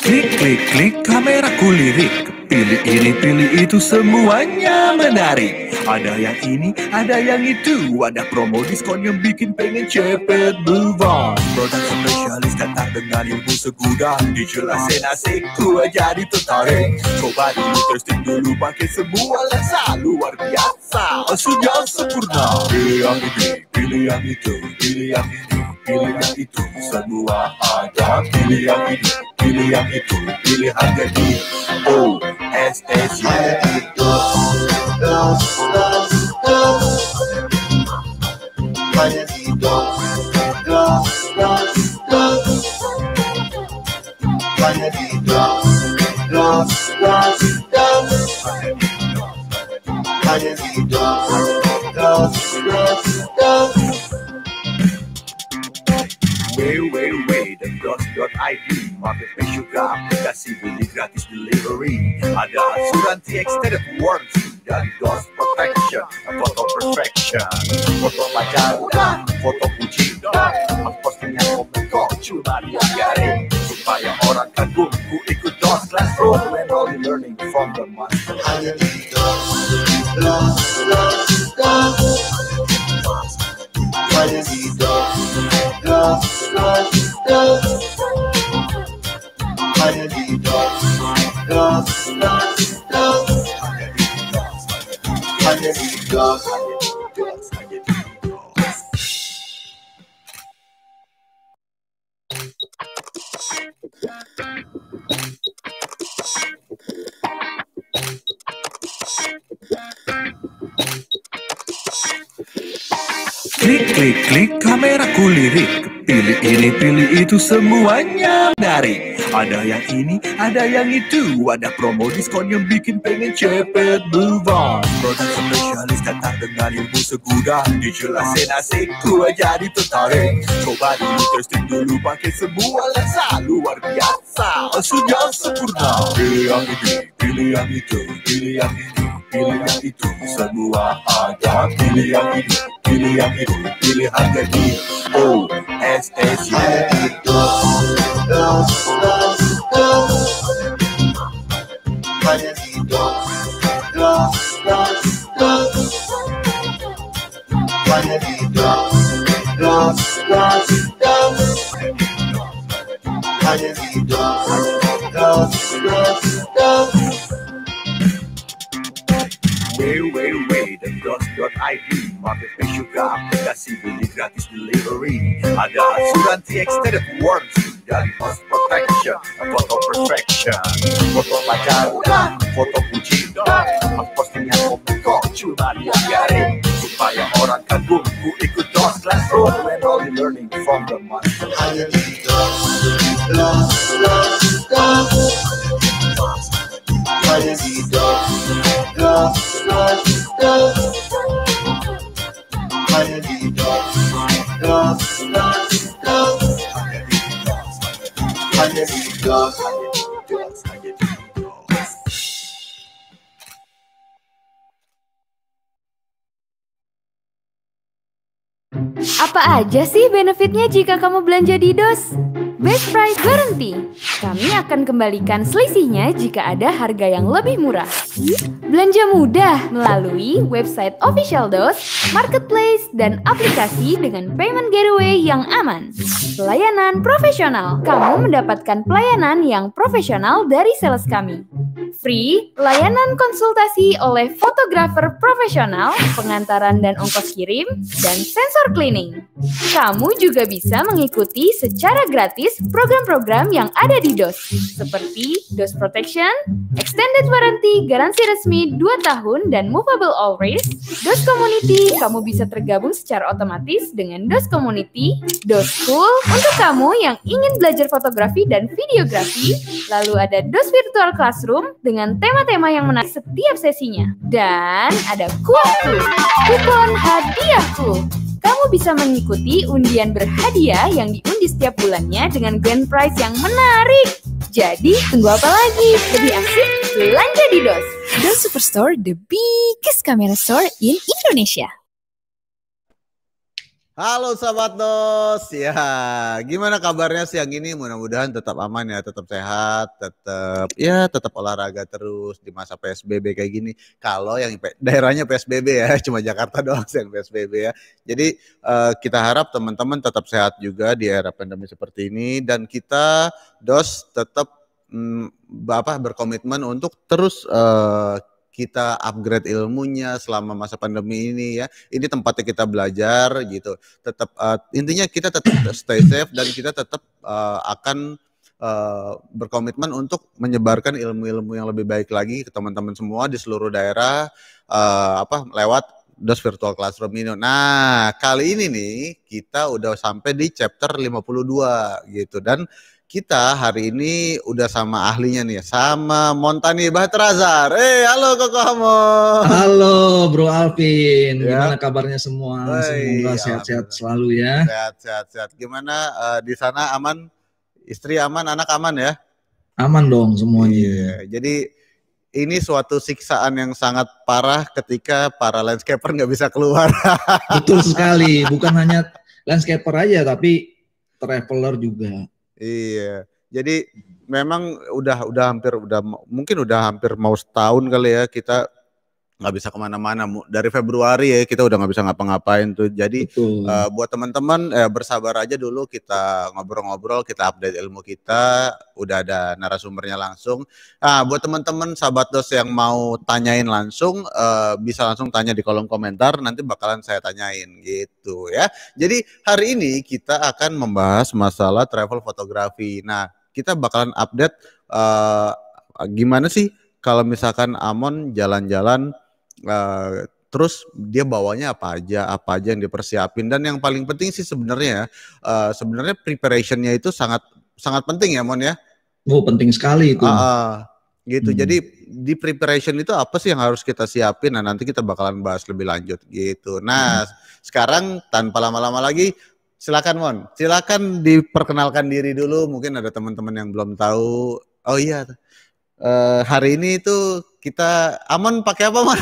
Click click click. camera, culi, Pilih ini, pilih itu, semuanya menarik. Ada yang ini, ada yang itu, ada promo diskon yang bikin pengen cepet move on. Produk spesialis datang dengan ilmu segudang, dijelasin asik, gua jadi tertarik. Coba dulu testing dulu, pakai semua lensa luar biasa, oh, sudah sempurna. Pilih yang ini, pilih yang itu, pilih yang ini pilihan itu bisa dua ada pilihan ini pilihan itu pilihan jadi O S S Y dos dos dos dos hanya di dos dos dos dos hanya di dos dos dos dos hanya si dos dos dos dos www.dot.id Marketplace juga aplikasi beli gratis delivery Ada asuransi extended warranty dan DOS protection Foto perfection Foto pacar udah, foto puji udah Postingnya komen kok cuma lihat garing Supaya orang kagum ku ikut DOS classroom When only learning from the master Hanya di DOS, DOS, DOS, DOS dots, dots, dots. Finally, dots, dots, dots, dots. Finally, dots, dots. Thank you. Klik klik klik kameraku lirik Pilih ini pilih itu semuanya dari Ada yang ini ada yang itu Ada promo diskon yang bikin pengen cepet move on Produk spesialis datang dengan ilmu segudang Dijelasin asik gua jadi tertarik Coba dulu testing dulu pakai semua lensa Luar biasa sudah sempurna Pilih yang ini pilih yang itu pilih yang ini pilihan itu sebuah dua pilihan pilihan ini pilihan itu pilihan kecil O S S Y dos dos dos dos hanya di dos dos dos dos hanya di Ada asuransi extended warranty dari Mas Protection Foto Perfection Foto pacaran, foto bucinan Postingan komentar cuma diajarin Supaya orang kagum, ku ikut DOS classroom learning from the master Hanya di aja sih benefitnya jika kamu belanja di DOS? Best Price berhenti. Kami akan kembalikan selisihnya jika ada harga yang lebih murah. Belanja mudah melalui website official DOS, marketplace, dan aplikasi dengan payment gateway yang aman. Pelayanan profesional. Kamu mendapatkan pelayanan yang profesional dari sales kami. Free, layanan konsultasi oleh fotografer profesional, pengantaran dan ongkos kirim, dan sensor cleaning. Kamu juga bisa mengikuti secara gratis gratis program-program yang ada di DOS, seperti DOS Protection, Extended Warranty, Garansi Resmi 2 tahun, dan Movable Always, DOS Community, kamu bisa tergabung secara otomatis dengan DOS Community, DOS School, untuk kamu yang ingin belajar fotografi dan videografi, lalu ada DOS Virtual Classroom dengan tema-tema yang menarik setiap sesinya. Dan ada kuahku, kupon hadiahku kamu bisa mengikuti undian berhadiah yang diundi setiap bulannya dengan grand prize yang menarik. Jadi, tunggu apa lagi? Lebih asik, belanja di DOS. DOS Superstore, the biggest camera store in Indonesia. Halo sahabat DOS. ya gimana kabarnya siang ini? Mudah-mudahan tetap aman ya, tetap sehat, tetap ya tetap olahraga terus di masa PSBB kayak gini. Kalau yang daerahnya PSBB ya, cuma Jakarta doang yang PSBB ya. Jadi uh, kita harap teman-teman tetap sehat juga di era pandemi seperti ini dan kita Dos tetap hmm, apa berkomitmen untuk terus uh, kita upgrade ilmunya selama masa pandemi ini ya. Ini tempatnya kita belajar gitu. Tetap uh, eh, intinya kita tetap stay safe dan kita tetap uh, eh, akan Uh, berkomitmen untuk menyebarkan ilmu-ilmu yang lebih baik lagi ke teman-teman semua di seluruh daerah uh, apa lewat DOS Virtual Classroom ini. Nah, kali ini nih kita udah sampai di chapter 52 gitu dan kita hari ini udah sama ahlinya nih, sama Montani Bahtrazar. Eh, hey, halo Koko Hamo. Halo Bro Alvin, ya. gimana kabarnya semua? Hey, Semoga sehat-sehat ya, selalu ya. Sehat-sehat, sehat. Gimana uh, di sana aman? Istri aman, anak aman ya? Aman dong semuanya. Iya. Jadi ini suatu siksaan yang sangat parah ketika para landscaper nggak bisa keluar. Betul sekali, bukan hanya landscaper aja tapi traveler juga. Iya. Jadi mhm. memang udah udah hampir udah mungkin udah hampir mau setahun kali ya kita nggak bisa kemana-mana dari Februari ya kita udah nggak bisa ngapa-ngapain tuh jadi uh, buat teman-teman eh, bersabar aja dulu kita ngobrol-ngobrol kita update ilmu kita udah ada narasumbernya langsung nah buat teman-teman sahabat dos yang mau tanyain langsung uh, bisa langsung tanya di kolom komentar nanti bakalan saya tanyain gitu ya jadi hari ini kita akan membahas masalah travel fotografi nah kita bakalan update uh, gimana sih kalau misalkan Amon jalan-jalan uh, terus dia bawanya apa aja, apa aja yang dipersiapin dan yang paling penting sih sebenarnya uh, sebenarnya preparationnya itu sangat sangat penting ya Mon ya. Oh penting sekali itu. Uh, gitu. Hmm. Jadi di preparation itu apa sih yang harus kita siapin? Nah nanti kita bakalan bahas lebih lanjut gitu. Nah hmm. sekarang tanpa lama-lama lagi silakan Mon, silakan diperkenalkan diri dulu. Mungkin ada teman-teman yang belum tahu. Oh iya uh, hari ini itu kita aman pakai apa man?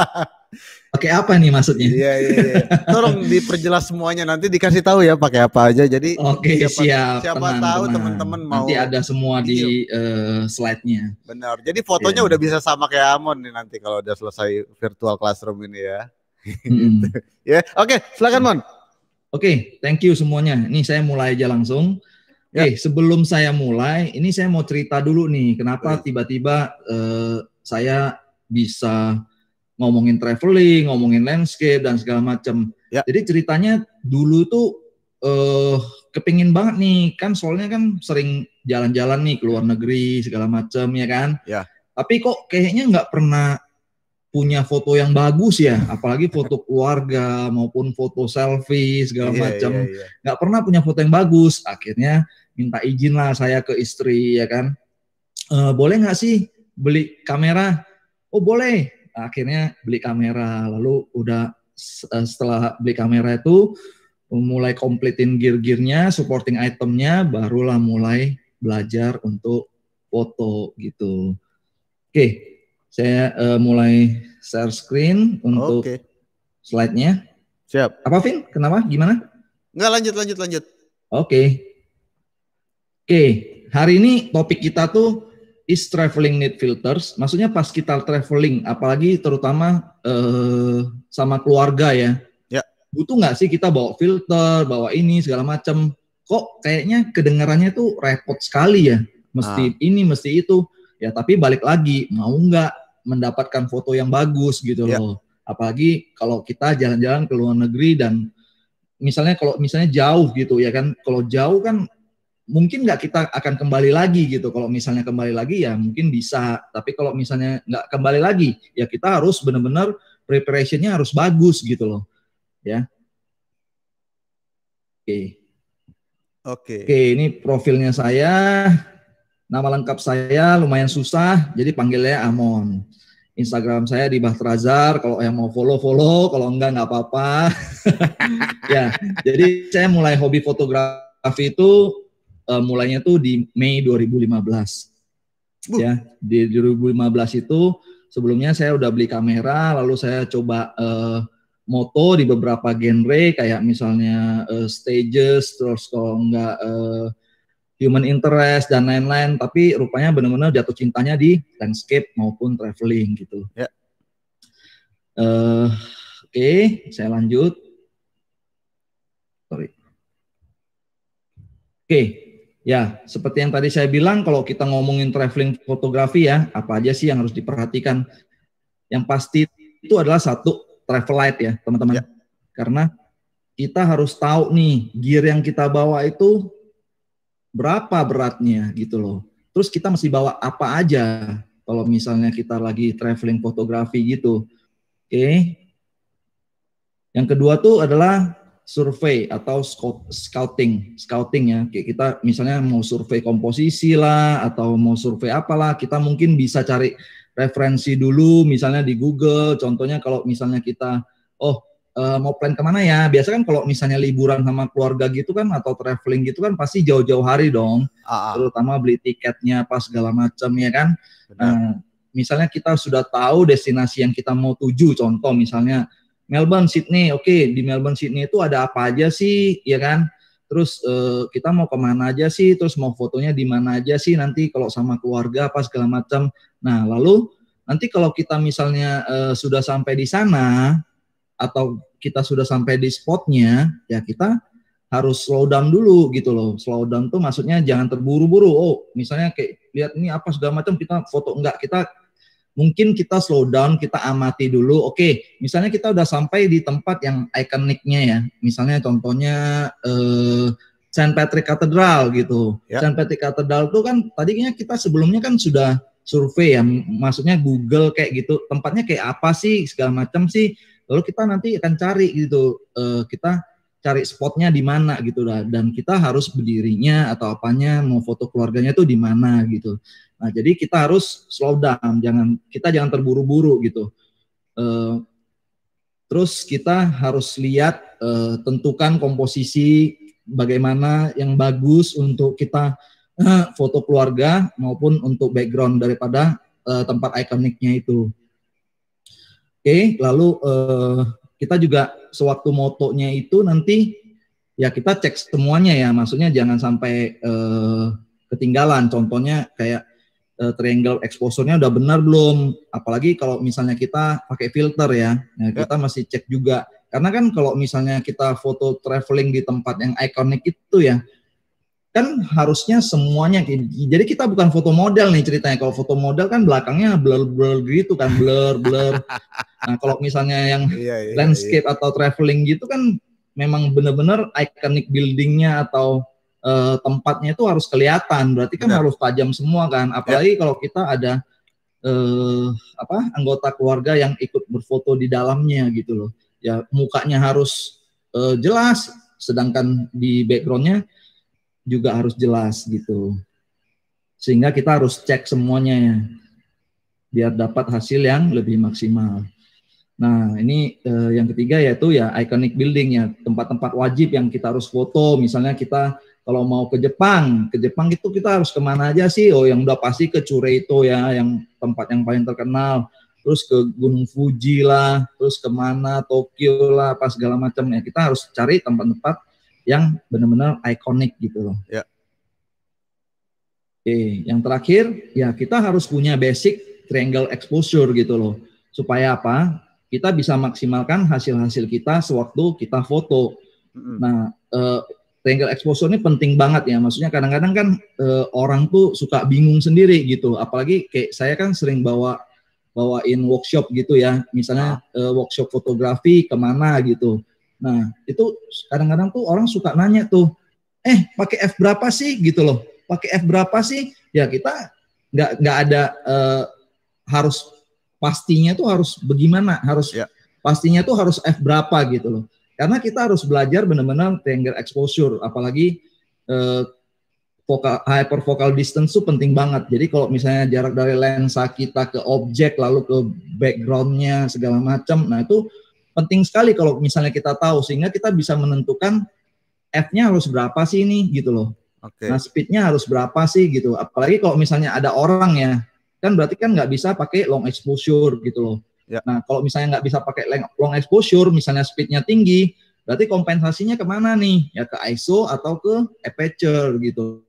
pakai apa nih maksudnya? Iya iya. iya. Tolong diperjelas semuanya nanti dikasih tahu ya pakai apa aja. Jadi Oke, siapa, siap. Siapa teman, tahu teman-teman mau Nanti ada semua di uh, slide-nya. Benar. Jadi fotonya yeah. udah bisa sama kayak Amon nih nanti kalau udah selesai virtual classroom ini ya. Mm. ya. Oke, okay, silakan Mon. Oke, okay, thank you semuanya. Nih saya mulai aja langsung. Ya. Eh, sebelum saya mulai, ini saya mau cerita dulu nih, kenapa tiba-tiba eh, saya bisa ngomongin traveling, ngomongin landscape dan segala macam. Ya. Jadi ceritanya dulu tuh eh, kepingin banget nih, kan soalnya kan sering jalan-jalan nih ke luar ya. negeri segala macam ya kan. Ya. Tapi kok kayaknya nggak pernah punya foto yang bagus ya, apalagi foto keluarga maupun foto selfie segala iya, macam. Iya, iya. Nggak yeah, yeah. pernah punya foto yang bagus. Akhirnya minta izin lah saya ke istri ya kan e, boleh nggak sih beli kamera oh boleh akhirnya beli kamera lalu udah eh, setelah beli kamera itu mulai komplitin gear-gearnya supporting itemnya barulah mulai belajar untuk foto gitu oke saya e, mulai share screen untuk oke. slide-nya siap apa Vin kenapa gimana nggak lanjut lanjut lanjut oke okay okay, hari ini topik kita tuh is traveling need filters. Maksudnya pas kita traveling, apalagi terutama uh, sama keluarga ya. Ya. Butuh nggak sih kita bawa filter, bawa ini segala macam? Kok kayaknya kedengarannya tuh repot sekali ya. Mesti ah. ini, mesti itu. Ya tapi balik lagi mau nggak mendapatkan foto yang bagus gitu ya. loh. Apalagi kalau kita jalan-jalan ke luar negeri dan misalnya kalau misalnya jauh gitu ya kan kalau jauh kan mungkin nggak kita akan kembali lagi gitu. Kalau misalnya kembali lagi ya mungkin bisa, tapi kalau misalnya nggak kembali lagi ya kita harus benar-benar preparationnya harus bagus gitu loh, ya. Oke. Okay. Oke. Okay. Oke, okay, ini profilnya saya. Nama lengkap saya lumayan susah, jadi panggilnya Amon. Instagram saya di Bahtrazar. Kalau yang mau follow follow, kalau enggak nggak apa-apa. ya, jadi saya mulai hobi fotografi itu uh, mulainya tuh di Mei 2015. Uh. Ya, di 2015 itu sebelumnya saya udah beli kamera, lalu saya coba uh, moto di beberapa genre kayak misalnya uh, stages terus kalau enggak uh, human interest dan lain-lain tapi rupanya benar-benar jatuh cintanya di landscape maupun traveling gitu. Ya. Uh, Oke, okay, saya lanjut. Sorry. Oke, okay, Ya, seperti yang tadi saya bilang, kalau kita ngomongin traveling fotografi ya, apa aja sih yang harus diperhatikan? Yang pasti itu adalah satu travel light ya, teman-teman. Ya. Karena kita harus tahu nih gear yang kita bawa itu berapa beratnya gitu loh. Terus kita mesti bawa apa aja kalau misalnya kita lagi traveling fotografi gitu. Oke. Okay. Yang kedua tuh adalah survei atau scouting, scouting ya. Kayak kita misalnya mau survei komposisi lah atau mau survei apalah, kita mungkin bisa cari referensi dulu misalnya di Google. Contohnya kalau misalnya kita oh eh, mau plan kemana ya? Biasa kan kalau misalnya liburan sama keluarga gitu kan atau traveling gitu kan pasti jauh-jauh hari dong. Aa. Ah, ah. Terutama beli tiketnya pas segala macam ya kan. Nah, misalnya kita sudah tahu destinasi yang kita mau tuju. Contoh misalnya Melbourne, Sydney. Oke, okay, di Melbourne, Sydney itu ada apa aja sih, ya kan? Terus uh, kita mau kemana aja sih? Terus mau fotonya di mana aja sih? Nanti kalau sama keluarga apa segala macam. Nah, lalu nanti kalau kita misalnya uh, sudah sampai di sana atau kita sudah sampai di spotnya, ya kita harus slow down dulu gitu loh. Slow down tuh maksudnya jangan terburu-buru. Oh, misalnya kayak lihat ini apa segala macam kita foto enggak kita mungkin kita slow down, kita amati dulu. Oke, okay, misalnya kita udah sampai di tempat yang ikoniknya ya. Misalnya contohnya eh, Saint Patrick Cathedral gitu. Yeah. Saint Patrick Cathedral tuh kan tadinya kita sebelumnya kan sudah survei ya, maksudnya Google kayak gitu. Tempatnya kayak apa sih segala macam sih. Lalu kita nanti akan cari gitu. Eh, kita cari spotnya di mana gitu lah dan kita harus berdirinya atau apanya mau foto keluarganya tuh di mana gitu Nah, jadi kita harus slow down, jangan kita jangan terburu-buru gitu. Uh, terus kita harus lihat uh, tentukan komposisi bagaimana yang bagus untuk kita uh, foto keluarga maupun untuk background daripada uh, tempat ikoniknya itu. Oke, okay, lalu uh, kita juga sewaktu motonya itu nanti ya kita cek semuanya ya, maksudnya jangan sampai uh, ketinggalan. Contohnya kayak uh, triangle exposure-nya udah benar belum? Apalagi kalau misalnya kita pakai filter ya. ya, ya, kita masih cek juga. Karena kan kalau misalnya kita foto traveling di tempat yang ikonik itu ya, kan harusnya semuanya jadi kita bukan foto model nih ceritanya kalau foto model kan belakangnya blur blur gitu kan blur blur nah kalau misalnya yang iya, iya, iya. landscape iya. atau traveling gitu kan memang benar-benar ikonik buildingnya atau uh, tempatnya itu harus kelihatan. Berarti kan Benar. harus tajam semua kan. Ya. Apalagi ya. kalau kita ada uh, apa anggota keluarga yang ikut berfoto di dalamnya gitu loh. Ya mukanya harus uh, jelas, sedangkan di backgroundnya juga harus jelas gitu. Sehingga kita harus cek semuanya ya, biar dapat hasil yang lebih maksimal. Nah, ini eh, yang ketiga yaitu ya iconic building ya, tempat-tempat wajib yang kita harus foto. Misalnya kita kalau mau ke Jepang, ke Jepang itu kita harus kemana aja sih? Oh, yang udah pasti ke Cureito ya, yang tempat yang paling terkenal. Terus ke Gunung Fuji lah, terus kemana Tokyo lah, apa segala macam ya. Kita harus cari tempat-tempat yang benar-benar ikonik gitu loh. Ya. Oke, yang terakhir ya kita harus punya basic triangle exposure gitu loh. Supaya apa? Kita bisa maksimalkan hasil-hasil kita sewaktu kita foto. Nah, eh, triangle exposure ini penting banget ya. Maksudnya kadang-kadang kan e, orang tuh suka bingung sendiri gitu. Apalagi kayak saya kan sering bawa bawain workshop gitu ya. Misalnya e, workshop fotografi kemana gitu. Nah itu kadang-kadang tuh orang suka nanya tuh, eh pakai f berapa sih gitu loh. Pakai f berapa sih? Ya kita nggak nggak ada e, harus pastinya tuh harus bagaimana harus ya. pastinya tuh harus f berapa gitu loh karena kita harus belajar benar-benar triangle exposure, apalagi eh, vocal, hyper focal distance itu penting banget. Jadi kalau misalnya jarak dari lensa kita ke objek, lalu ke backgroundnya segala macam, nah itu penting sekali kalau misalnya kita tahu sehingga kita bisa menentukan f-nya harus berapa sih ini gitu loh. Okay. Nah speednya harus berapa sih gitu. Apalagi kalau misalnya ada orang ya, kan berarti kan nggak bisa pakai long exposure gitu loh. Ya. Nah, kalau misalnya nggak bisa pakai long exposure, misalnya speednya tinggi, berarti kompensasinya kemana nih? Ya ke ISO atau ke aperture gitu.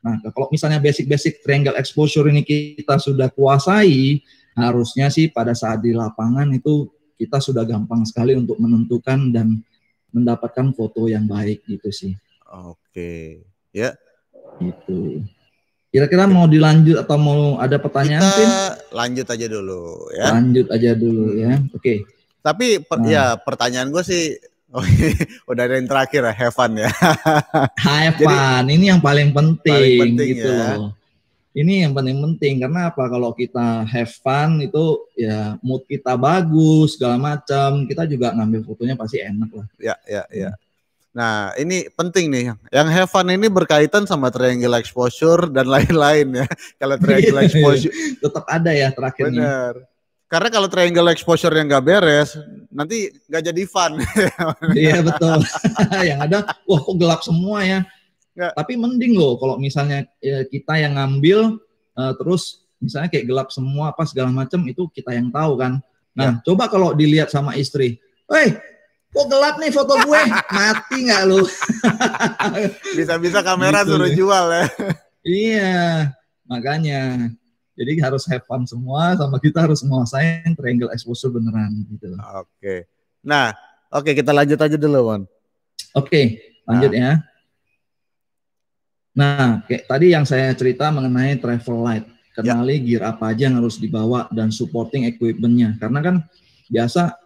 Nah, kalau misalnya basic-basic triangle exposure ini kita sudah kuasai, harusnya sih pada saat di lapangan itu kita sudah gampang sekali untuk menentukan dan mendapatkan foto yang baik gitu sih. Oke, ya. Itu. Kira-kira mau dilanjut atau mau ada pertanyaan? Kita Pin? lanjut aja dulu ya. Lanjut aja dulu ya. Oke. Okay. Tapi per, nah. ya pertanyaan gue sih oh, udah ada yang terakhir ya, heaven ya. heaven, ini yang paling penting, paling penting gitu ya. Ini yang paling penting karena apa? Kalau kita have fun itu ya mood kita bagus segala macam, kita juga ngambil fotonya pasti enak lah. Ya, ya, ya. Hmm Nah, ini penting nih. Yang have fun ini berkaitan sama triangle exposure dan lain-lain ya. Kalau triangle exposure tetap ada ya terakhirnya. Benar. Karena kalau triangle exposure yang nggak beres, nanti nggak jadi fun. iya betul. yang ada, wah kok gelap semua ya. Gak. Tapi mending loh kalau misalnya ya, kita yang ngambil uh, terus misalnya kayak gelap semua apa segala macam itu kita yang tahu kan. Nah, ya. coba kalau dilihat sama istri, "Woi, hey, kok gelap nih foto gue mati nggak lu bisa-bisa kamera gitu suruh ya. jual ya iya makanya jadi harus have fun semua sama kita harus menguasai triangle exposure beneran gitu oke okay. nah oke okay, kita lanjut aja dulu Wan oke okay, lanjut nah. ya nah kayak tadi yang saya cerita mengenai travel light kenali ya. gear apa aja yang harus dibawa dan supporting equipmentnya karena kan biasa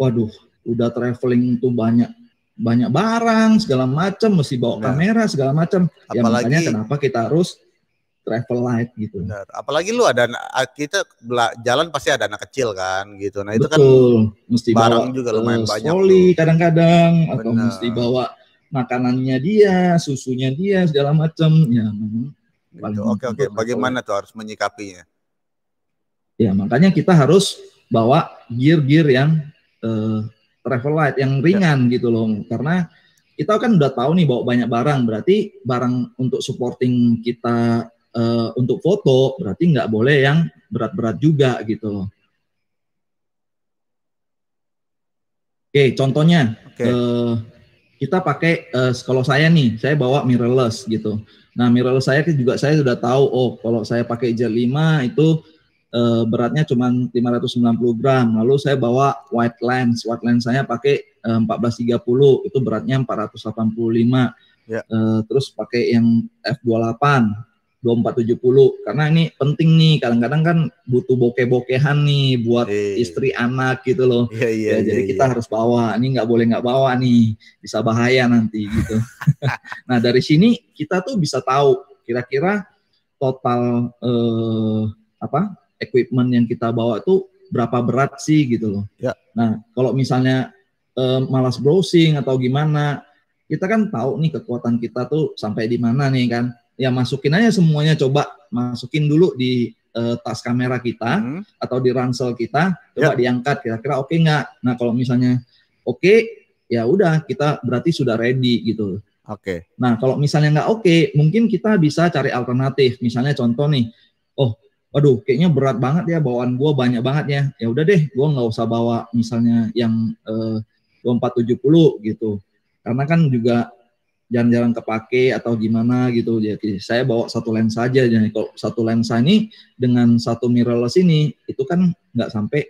waduh udah traveling tuh banyak banyak barang segala macam mesti bawa Benar. Iya. kamera segala macam ya apalagi, makanya kenapa kita harus travel light gitu Benar. apalagi lu ada ah, kita jalan pasti ada anak kecil kan gitu nah itu kan Betul. kan mesti barang bawa, juga lumayan uh, banyak soli kadang-kadang atau mesti bawa makanannya dia susunya dia segala macam ya gitu. oke oke gitu bagaimana tuh harus menyikapinya ya makanya kita harus bawa gear-gear yang uh, travel light yang ya. ringan ya. gitu loh karena kita kan udah tahu nih bawa banyak barang berarti barang untuk supporting kita uh, untuk foto berarti nggak boleh yang berat-berat juga gitu loh. Oke, contohnya okay. uh, eh, kita pakai uh, kalau saya nih, saya bawa mirrorless gitu. Nah, mirrorless saya juga saya sudah tahu oh kalau saya pakai J5 itu uh, beratnya cuma 590 gram. Lalu saya bawa white lens, White lens saya pakai eh, uh, 1430 itu beratnya 485. Yeah. Uh, terus pakai yang f28 2470 karena ini penting nih kadang-kadang kan butuh bokeh-bokehan nih buat hey. Iya, iya, iya. istri anak gitu loh yeah, yeah, ya, yeah, jadi yeah, kita yeah. harus bawa ini nggak boleh nggak bawa nih bisa bahaya nanti gitu nah dari sini kita tuh bisa tahu kira-kira total eh, apa equipment yang kita bawa itu berapa berat sih gitu loh. Ya. Nah, kalau misalnya eh, malas browsing atau gimana, kita kan tahu nih kekuatan kita tuh sampai di mana nih kan. Ya masukin aja semuanya coba masukin dulu di eh, tas kamera kita hmm. atau di ransel kita, coba ya. diangkat kira-kira oke nggak. Nah, kalau misalnya oke, ya udah kita berarti sudah ready gitu. Oke. Okay. Nah, kalau misalnya nggak oke, okay, mungkin kita bisa cari alternatif. Misalnya contoh nih, oh waduh kayaknya berat banget ya bawaan gue banyak banget ya ya udah deh gue nggak usah bawa misalnya yang eh, empat tujuh gitu karena kan juga jalan-jalan kepake atau gimana gitu jadi saya bawa satu lensa aja jadi kalau satu lensa ini dengan satu mirrorless ini itu kan nggak sampai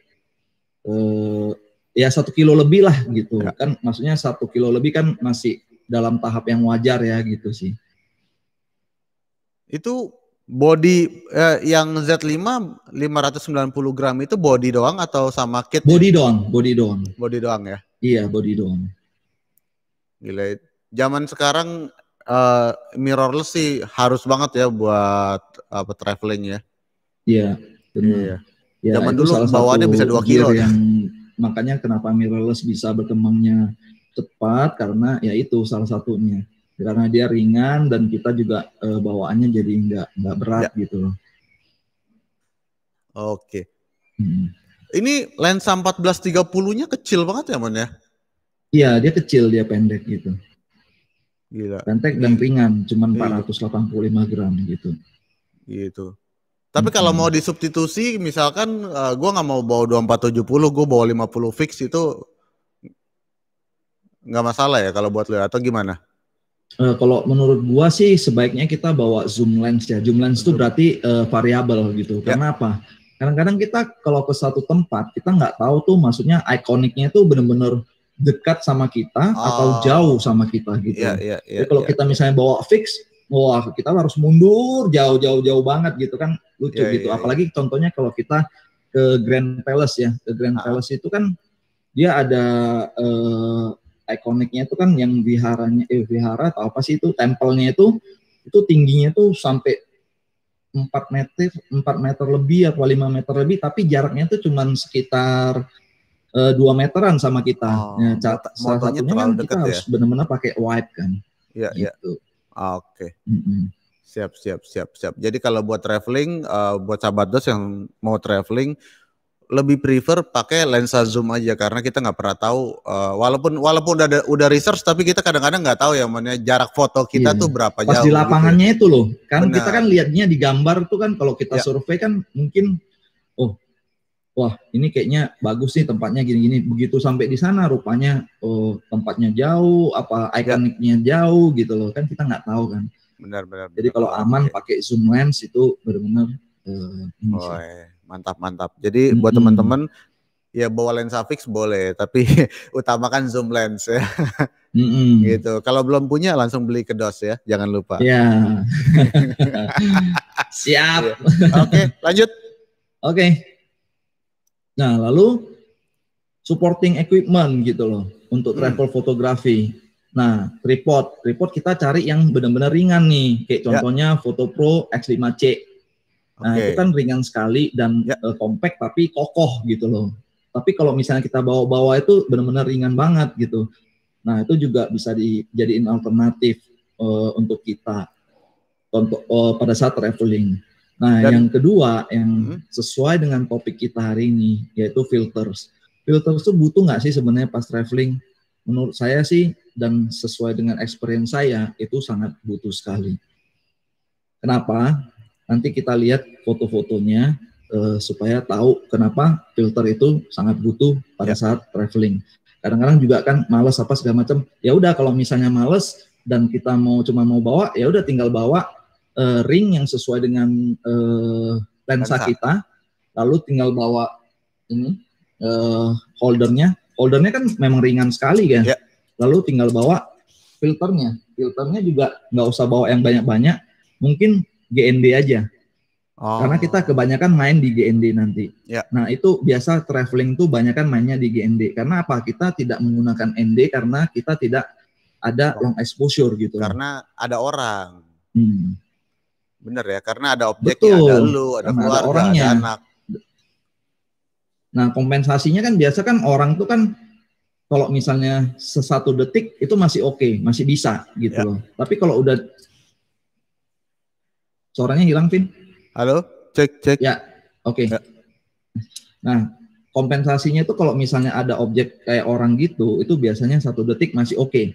eh, ya satu kilo lebih lah gitu ya. kan maksudnya satu kilo lebih kan masih dalam tahap yang wajar ya gitu sih itu Body eh, yang Z5 590 gram itu body doang atau sama kit? Body doang, body doang. Body doang ya? Iya, body doang. Gila. Zaman sekarang uh, mirrorless sih harus banget ya buat apa traveling ya. Iya, benar. Iya. Ya, Zaman dulu bawaannya bisa 2 kilo ya. yang, ya. Makanya kenapa mirrorless bisa berkembangnya cepat karena ya itu salah satunya karena dia ringan dan kita juga uh, bawaannya jadi nggak nggak berat ya. gitu loh. Oke. Hmm. Ini lensa 1430-nya kecil banget ya, Mon ya? Iya, dia kecil, dia pendek gitu. Gila. Pendek dan ringan, cuman Gila. Iya. 485 gram gitu. Gitu. Tapi hmm. kalau mau disubstitusi, misalkan uh, eh, gue nggak mau bawa 2470, gue bawa 50 fix itu nggak masalah ya kalau buat lo atau gimana? Uh, kalau menurut gua sih sebaiknya kita bawa zoom lens ya. Zoom lens itu berarti uh, variabel gitu. Ya. Karena Kadang-kadang kita kalau ke satu tempat kita nggak tahu tuh maksudnya ikoniknya itu benar-benar dekat sama kita oh. atau ah. jauh sama kita gitu. Ya, ya, ya, Jadi kalau ya. kita ya. misalnya bawa fix, wah kita harus mundur jauh-jauh-jauh banget gitu kan lucu ya, gitu. Ya, ya. Apalagi contohnya kalau kita ke Grand Palace ya, ke Grand ah. Palace itu kan dia ada uh, ikoniknya itu kan yang viharanya eh vihara atau apa sih itu tempelnya itu itu tingginya tuh sampai 4 meter 4 meter lebih atau 5 meter lebih tapi jaraknya tuh cuman sekitar eh, dua 2 meteran sama kita. Oh, ya, salah satunya kan kita ya? harus benar-benar pakai wipe kan. Iya, iya. Gitu. Ah, oke. Okay. Mm -hmm. Siap, siap, siap, siap. Jadi kalau buat traveling, uh, buat sahabat dos yang mau traveling, lebih prefer pakai lensa zoom aja karena kita nggak pernah tahu uh, walaupun walaupun udah udah research tapi kita kadang-kadang nggak tahu ya mana jarak foto kita iya. tuh berapa Pas jauh. Pas di gitu. lapangannya gitu. itu loh. Kan Benar. kita kan lihatnya di gambar tuh kan kalau kita ya. survei kan mungkin oh wah ini kayaknya bagus sih tempatnya gini-gini. Begitu sampai di sana rupanya oh tempatnya jauh apa ya. ikoniknya ya. jauh gitu loh. Kan kita nggak tahu kan. Benar benar. Jadi kalau aman iya. pakai zoom lens itu benar-benar uh, Oh, mantap mantap. Jadi mm-hmm. buat teman-teman ya bawa lensa fix boleh, tapi utamakan zoom lens ya. Mm-hmm. gitu. Kalau belum punya langsung beli kedos ya, jangan lupa. Ya. Yeah. Siap. Iya. Oke, okay, lanjut. Oke. Okay. Nah, lalu supporting equipment gitu loh untuk hmm. travel hmm. fotografi. Nah, tripod, tripod kita cari yang benar-benar ringan nih. Kayak ya. contohnya ya. Foto Pro X5C Nah, okay. itu kan ringan sekali dan yeah. Ya. uh, compact tapi kokoh gitu loh. Tapi kalau misalnya kita bawa-bawa itu benar-benar ringan banget gitu. Nah, itu juga bisa dijadiin alternatif uh, untuk kita untuk uh, pada saat traveling. Nah, dan, yang kedua yang hmm. sesuai dengan topik kita hari ini yaitu filters. Filters itu butuh nggak sih sebenarnya pas traveling? Menurut saya sih dan sesuai dengan experience saya itu sangat butuh sekali. Kenapa? Nanti kita lihat foto-fotonya uh, supaya tahu kenapa filter itu sangat butuh pada ya. saat traveling. Kadang-kadang juga kan males apa segala macam. Ya udah kalau misalnya males dan kita mau cuma mau bawa, ya udah tinggal bawa uh, ring yang sesuai dengan uh, lensa, lensa kita. Lalu tinggal bawa ini uh, holdernya. Holdernya kan memang ringan sekali kan. Yeah. Lalu tinggal bawa filternya. Filternya juga nggak usah bawa yang banyak-banyak. Mungkin GND aja. Oh. Karena kita kebanyakan main di GND nanti. Ya. Nah itu biasa traveling tuh banyakkan mainnya di GND. Karena apa? Kita tidak menggunakan ND karena kita tidak ada oh. long exposure gitu. Karena ada orang. Hmm. Bener ya, karena ada objeknya, ada lu, ada karena keluarga, ada, orangnya. ada anak. Nah kompensasinya kan biasa kan orang tuh kan kalau misalnya sesatu detik itu masih oke, okay, masih bisa gitu ya. loh. Tapi kalau udah Suaranya hilang, pin Halo, cek, cek. Ya, oke. Okay. Ya. Nah, kompensasinya itu kalau misalnya ada objek kayak orang gitu, itu biasanya satu detik masih oke. Okay. Okay.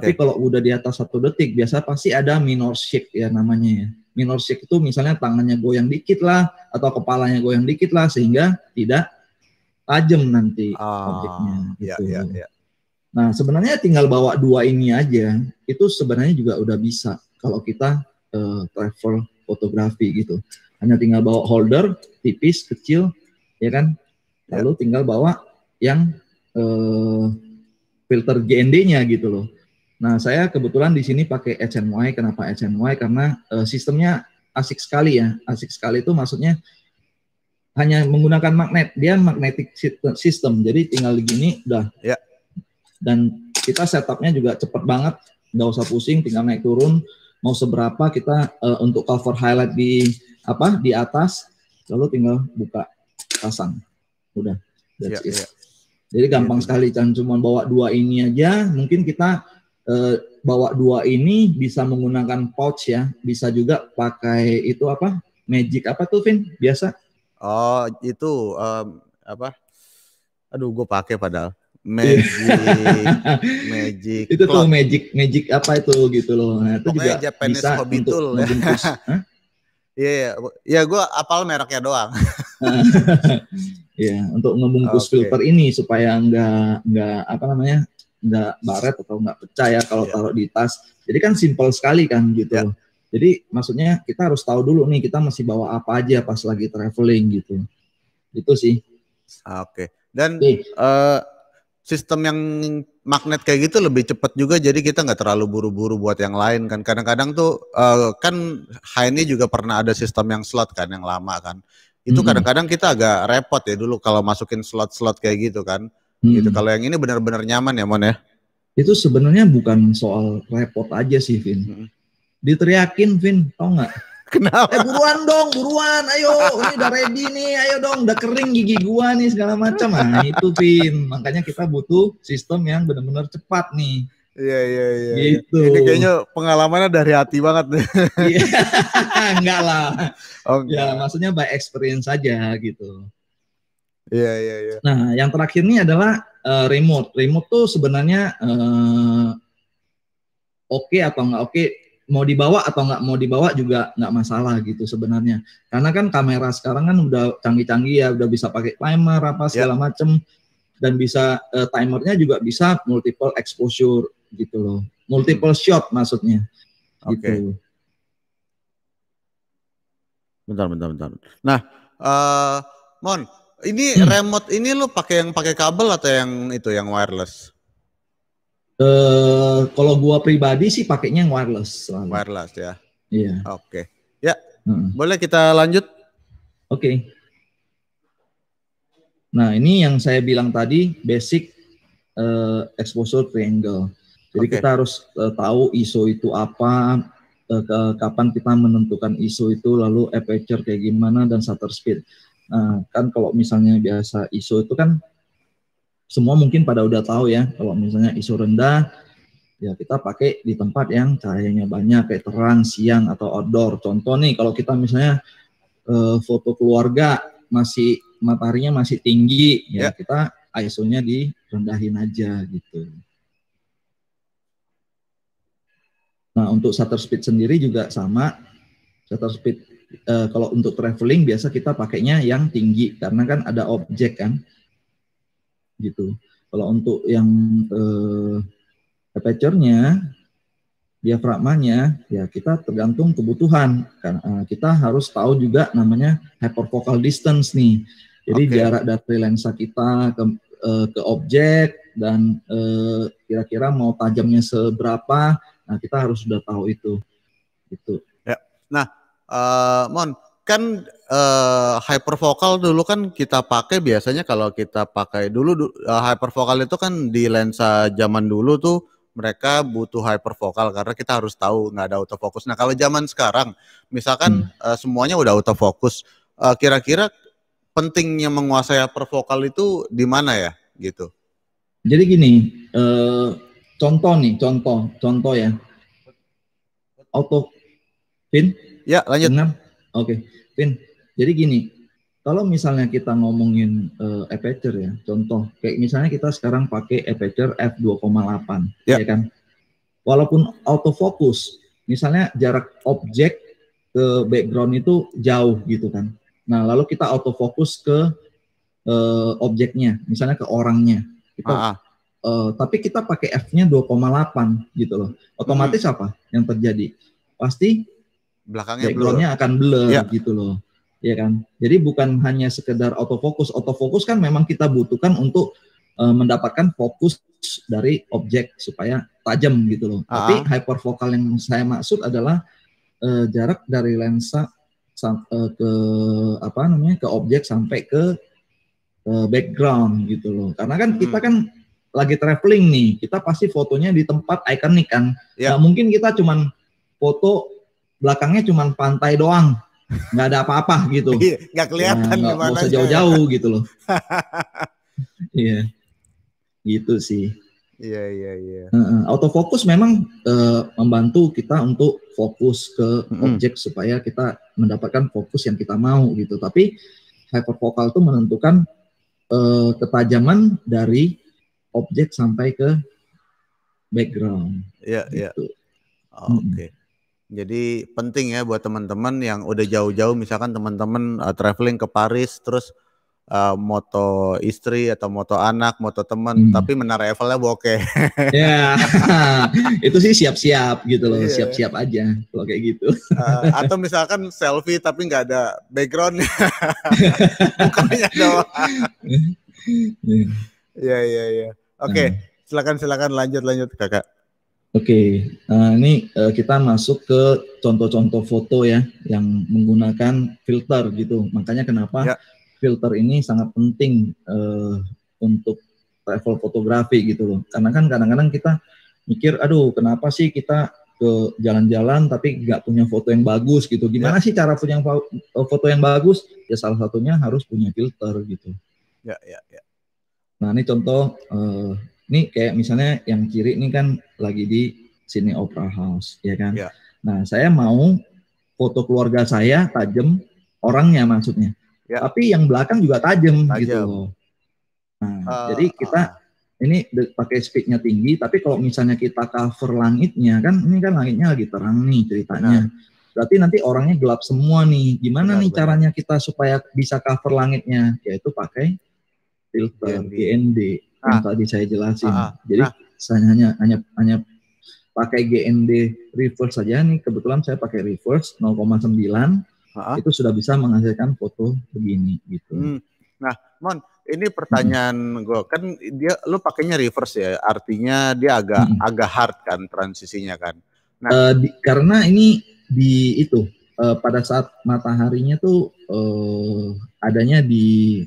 Tapi kalau udah di atas satu detik, biasa pasti ada minor shake ya namanya. Ya. Minor shake itu misalnya tangannya goyang dikit lah, atau kepalanya goyang dikit lah, sehingga tidak tajam nanti ah, objeknya. Ya, gitu. ya, ya. Nah, sebenarnya tinggal bawa dua ini aja, itu sebenarnya juga udah bisa kalau kita uh, travel fotografi gitu. Hanya tinggal bawa holder tipis kecil ya kan. Ya. Lalu tinggal bawa yang uh, filter GND-nya gitu loh. Nah, saya kebetulan di sini pakai HNY. Kenapa HNY? Karena uh, sistemnya asik sekali ya. Asik sekali itu maksudnya hanya menggunakan magnet. Dia magnetic system. Jadi tinggal gini udah. Ya. Dan kita setupnya juga cepet banget. Nggak usah pusing, tinggal naik turun mau seberapa kita uh, untuk cover highlight di apa di atas lalu tinggal buka pasang udah yeah, yeah. jadi gampang yeah. sekali kan cuma bawa dua ini aja mungkin kita uh, bawa dua ini bisa menggunakan pouch ya bisa juga pakai itu apa magic apa tuh Vin biasa oh itu um, apa aduh gue pakai padahal Magic, magic. Itu tuh magic, magic apa itu gitu loh. Nah, itu Pokoknya juga Japanese bisa hobby untuk ya. membungkus. Iya, yeah, ya yeah, gue apal mereknya doang. ya, untuk ngebungkus okay. filter ini supaya nggak nggak apa namanya nggak baret atau nggak pecah ya kalau yeah. taruh di tas. Jadi kan simpel sekali kan gitu. Yeah. Jadi maksudnya kita harus tahu dulu nih kita masih bawa apa aja pas lagi traveling gitu. Itu sih. Oke. Okay. Dan okay. Uh, eh, sistem yang magnet kayak gitu lebih cepat juga jadi kita nggak terlalu buru-buru buat yang lain kan kadang-kadang tuh uh, kan ini juga pernah ada sistem yang slot kan yang lama kan itu kadang-kadang kita agak repot ya dulu kalau masukin slot-slot kayak gitu kan -hmm. gitu kalau yang ini benar-benar nyaman ya Mon ya itu sebenarnya bukan soal repot aja sih Vin -hmm. diteriakin Vin tau nggak Kenapa? Eh, buruan dong, buruan. Ayo, ini udah ready nih. Ayo dong, udah kering gigi gua nih segala macam. Nah, itu Vin. Makanya kita butuh sistem yang benar-benar cepat nih. Iya iya iya. iya. Gitu. Ini kayaknya pengalamannya dari hati banget nih. Iya. enggak lah. Oh, Ya, maksudnya by experience saja gitu. Iya iya iya. Nah, yang terakhir nih adalah uh, remote. Remote tuh sebenarnya uh, oke okay atau enggak oke okay, mau dibawa atau nggak mau dibawa juga nggak masalah gitu sebenarnya karena kan kamera sekarang kan udah canggih-canggih ya udah bisa pakai timer apa ya. segala macem dan bisa uh, timernya juga bisa multiple exposure gitu loh multiple hmm. shot maksudnya okay. gitu bentar bentar bentar nah uh, mon ini hmm. remote ini lo pakai yang pakai kabel atau yang itu yang wireless Eh, kalau gua pribadi sih pakainya wireless selalu. Wireless ya. Iya. Yeah. Oke. Okay. Ya. Hmm. Boleh kita lanjut? Oke. Okay. Nah, ini yang saya bilang tadi basic uh, exposure triangle. Jadi okay. kita harus uh, tahu ISO itu apa, uh, ke, kapan kita menentukan ISO itu, lalu aperture kayak gimana dan shutter speed. Nah, kan kalau misalnya biasa ISO itu kan semua mungkin pada udah tahu ya kalau misalnya isu rendah ya kita pakai di tempat yang cahayanya banyak kayak terang siang atau outdoor. Contoh nih kalau kita misalnya eh, foto keluarga masih mataharinya masih tinggi ya, ya kita ISO-nya direndahin aja gitu. Nah, untuk shutter speed sendiri juga sama. Shutter speed e, kalau untuk traveling biasa kita pakainya yang tinggi karena kan ada objek kan gitu. Kalau untuk yang eh, aperture-nya, diafragmanya, ya kita tergantung kebutuhan. Karena eh, kita harus tahu juga namanya hyperfocal distance nih. Jadi okay. jarak dari lensa kita ke eh, ke objek dan eh, kira-kira mau tajamnya seberapa, nah kita harus sudah tahu itu. Itu. Ya. Nah, uh, Mon, kan uh, dulu kan kita pakai biasanya kalau kita pakai dulu uh, itu kan di lensa zaman dulu tuh mereka butuh hyperfocal karena kita harus tahu nggak ada autofocus. Nah kalau zaman sekarang misalkan hmm. uh, semuanya udah autofocus, uh, kira-kira pentingnya menguasai hyperfocal itu di mana ya gitu? Jadi gini, uh, contoh nih, contoh, contoh ya, auto pin? Ya lanjut. Oke, okay. pin jadi gini, kalau misalnya kita ngomongin uh, aperture ya, contoh kayak misalnya kita sekarang pakai aperture f2,8 yeah. ya kan. Walaupun autofocus, misalnya jarak objek ke background itu jauh gitu kan. Nah, lalu kita autofocus ke uh, objeknya, misalnya ke orangnya. Kita gitu. ah, ah. Uh, tapi kita pakai f-nya 2,8 gitu loh. Otomatis hmm. apa yang terjadi? Pasti belakangnya backgroundnya blur. akan blur yeah. gitu loh ya kan? Jadi bukan hanya sekedar autofokus. Autofokus kan memang kita butuhkan untuk uh, mendapatkan fokus dari objek supaya tajam gitu loh. uh Tapi hyperfocal yang saya maksud adalah uh, jarak dari lensa eh, ke apa namanya ke objek sampai ke uh, background gitu loh. Karena kan hmm. kita kan lagi traveling nih, kita pasti fotonya di tempat ikonik kan. Ya. Nah, mungkin kita cuman foto belakangnya cuman pantai doang nggak ada apa-apa gitu. Iya, nggak kelihatan nah, gimana. Gak ya. jauh-jauh gitu loh. Iya. yeah. Gitu sih. Iya ya iya iya. autofokus memang uh, membantu kita untuk fokus ke mm-hmm. objek supaya kita mendapatkan fokus yang kita mau gitu. Tapi hyperfocal itu menentukan uh, ketajaman dari objek sampai ke background. Iya yeah, iya. Gitu. Yeah. Oke. Okay. Mm. Jadi penting ya buat teman-teman yang udah jauh-jauh misalkan teman-teman uh, traveling ke Paris terus uh, moto istri atau moto anak, moto teman, hmm. tapi menara Eiffelnya bokeh. ya, itu sih siap-siap gitu loh, iya, ya. siap-siap yeah. aja kalau kayak gitu. uh, atau misalkan selfie tapi nggak ada background, mukanya doang. Ya iya, iya. iya. Oke, nah. silakan silakan lanjut lanjut kakak. Oke, okay. uh, eh, ini uh, kita masuk ke contoh-contoh foto ya yang menggunakan filter gitu. Makanya kenapa ya. filter ini sangat penting uh, untuk travel fotografi gitu loh. Karena kan kadang-kadang kita mikir, aduh kenapa sih kita ke jalan-jalan tapi nggak punya foto yang bagus gitu. Gimana ya. sih cara punya foto yang bagus? Ya salah satunya harus punya filter gitu. Ya, ya, ya. Nah ini contoh uh, ini kayak misalnya yang kiri ini kan lagi di sini Opera House, ya kan? Yeah. Nah, saya mau foto keluarga saya tajam orangnya maksudnya. Ya. Tapi yang belakang juga tajam gitu loh. Nah, uh, jadi kita uh. ini pakai speednya tinggi, tapi kalau misalnya kita cover langitnya kan ini kan langitnya lagi terang nih ceritanya. Benar. Berarti nanti orangnya gelap semua nih. Gimana benar, nih benar. caranya kita supaya bisa cover langitnya? Yaitu pakai filter GND. GND. Ah. yang ah. tadi saya jelasin. Ah, ah. Jadi ah. saya hanya hanya hanya pakai GND reverse saja nih. Kebetulan saya pakai reverse 0,9 ah, ah. itu sudah bisa menghasilkan foto begini gitu. Hmm. Nah, Mon, ini pertanyaan hmm. gue kan dia lu pakainya reverse ya, artinya dia agak hmm. agak hard kan transisinya kan. Nah, uh, di, karena ini di itu uh, pada saat mataharinya tuh uh, adanya di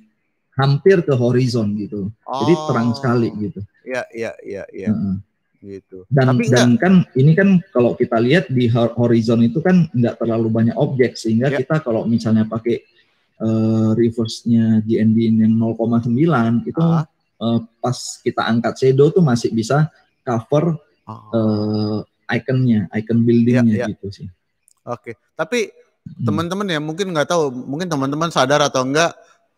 hampir ke horizon gitu. Oh. Jadi terang sekali gitu. Iya, iya, iya, iya. -hmm. gitu. Dan, Tapi dan enggak. kan ini kan kalau kita lihat di horizon itu kan nggak terlalu banyak objek sehingga yeah. kita kalau misalnya pakai uh, reverse-nya GND yang 0,9 itu ah. uh, pas kita angkat shadow tuh masih bisa cover ah. uh, eh, nya icon buildingnya yeah, yeah. gitu sih. Oke, tapi teman-teman ya mungkin nggak tahu, mungkin teman-teman sadar atau enggak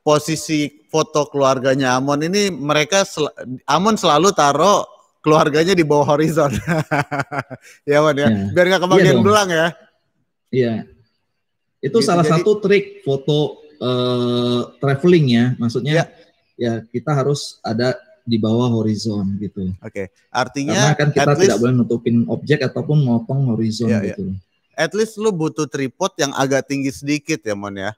posisi foto keluarganya Amon ini mereka sel Amon selalu taruh keluarganya di bawah horizon. ya Amon ya, ya. biar nggak kebagian iya belang ya. Iya. Itu gitu, salah satu trik foto uh, traveling ya, maksudnya ya. ya kita harus ada di bawah horizon gitu. Oke, okay. artinya karena kan kita least, tidak boleh nutupin objek ataupun motong horizon ya, ya. gitu. Ya. At least lu butuh tripod yang agak tinggi sedikit ya Mon ya.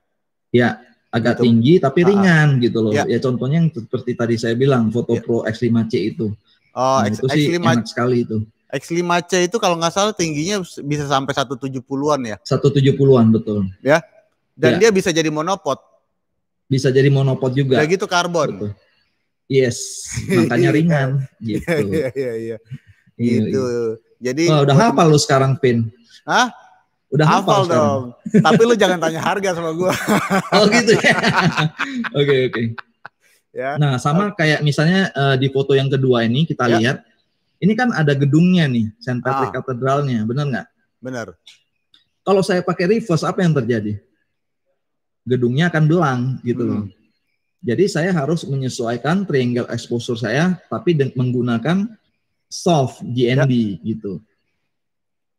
Iya agak gitu. tinggi tapi ah, ah. ringan ah. gitu loh. Ya. ya contohnya yang seperti tadi saya bilang foto ya. Pro X5C itu. Oh, nah, X, itu sih X5... enak sekali itu. X5C itu kalau nggak salah tingginya bisa sampai 170-an ya. 170-an betul. Ya. Dan ya. dia bisa jadi monopod. Bisa jadi monopod juga. Kayak gitu karbon. Betul. Yes, makanya iya. ringan iya, gitu. Iya iya iya. iya gitu. Jadi oh, udah hafal lu sekarang pin. Hah? Udah hafal, dong. Tapi lu jangan tanya harga sama gua. oh gitu ya. Oke oke. Okay, okay. Ya. Nah, sama kayak misalnya uh, di foto yang kedua ini kita ya. lihat ini kan ada gedungnya nih, Saint ah. Patrick ah. Cathedralnya, benar nggak? Benar. Kalau saya pakai reverse apa yang terjadi? Gedungnya akan belang gitu hmm. Jadi saya harus menyesuaikan triangle exposure saya tapi menggunakan soft GND ya. gitu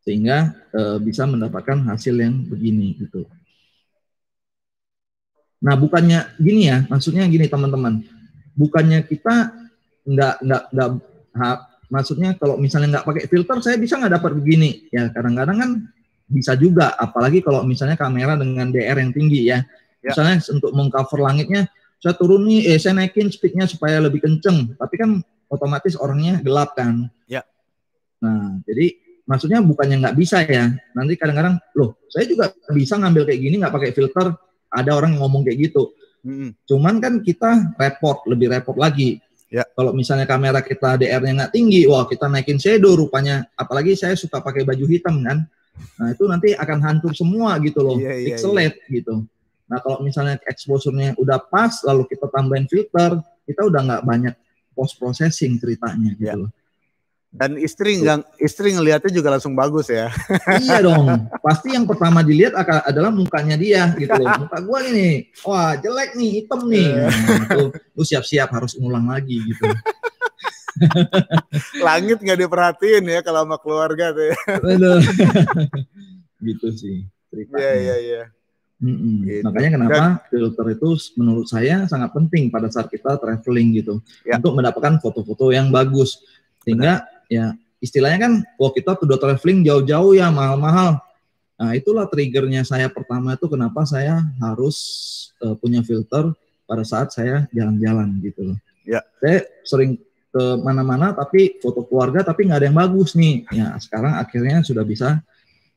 sehingga e, bisa mendapatkan hasil yang begini gitu. Nah bukannya gini ya, maksudnya gini teman-teman, bukannya kita nggak nggak nggak maksudnya kalau misalnya nggak pakai filter saya bisa nggak dapat begini ya kadang-kadang kan bisa juga apalagi kalau misalnya kamera dengan DR yang tinggi ya, ya. misalnya untuk mengcover langitnya saya turun nih eh saya naikin speednya supaya lebih kenceng tapi kan otomatis orangnya gelap kan ya. nah jadi maksudnya bukannya nggak bisa ya. Nanti kadang-kadang, loh, saya juga bisa ngambil kayak gini nggak pakai filter. Ada orang ngomong kayak gitu. Hmm. Cuman kan kita repot, lebih repot lagi. Ya. Kalau misalnya kamera kita DR-nya nggak tinggi, wah kita naikin shadow rupanya. Apalagi saya suka pakai baju hitam kan. Nah itu nanti akan hancur semua gitu loh, yeah, yeah, pixelate yeah. gitu. Nah kalau misalnya exposure-nya udah pas, lalu kita tambahin filter, kita udah nggak banyak post processing ceritanya gitu ya. loh. Dan istri nggak istri ngelihatnya juga langsung bagus ya. iya dong. Pasti yang pertama dilihat adalah mukanya dia gitu loh. Muka gue ini, wah jelek nih, hitam nih. Iya. Nah, gitu. Lu siap-siap harus ngulang lagi gitu. Langit nggak diperhatiin ya kalau sama keluarga tuh. Ya. gitu sih. Iya iya iya. Gitu. Makanya kenapa Dan, filter itu menurut saya sangat penting pada saat kita traveling gitu ya. untuk mendapatkan foto-foto yang bagus sehingga Benar ya istilahnya kan wah oh, kita udah traveling jauh-jauh ya mahal-mahal nah itulah triggernya saya pertama itu kenapa saya harus uh, punya filter pada saat saya jalan-jalan gitu loh ya. saya sering ke mana-mana tapi foto keluarga tapi nggak ada yang bagus nih ya sekarang akhirnya sudah bisa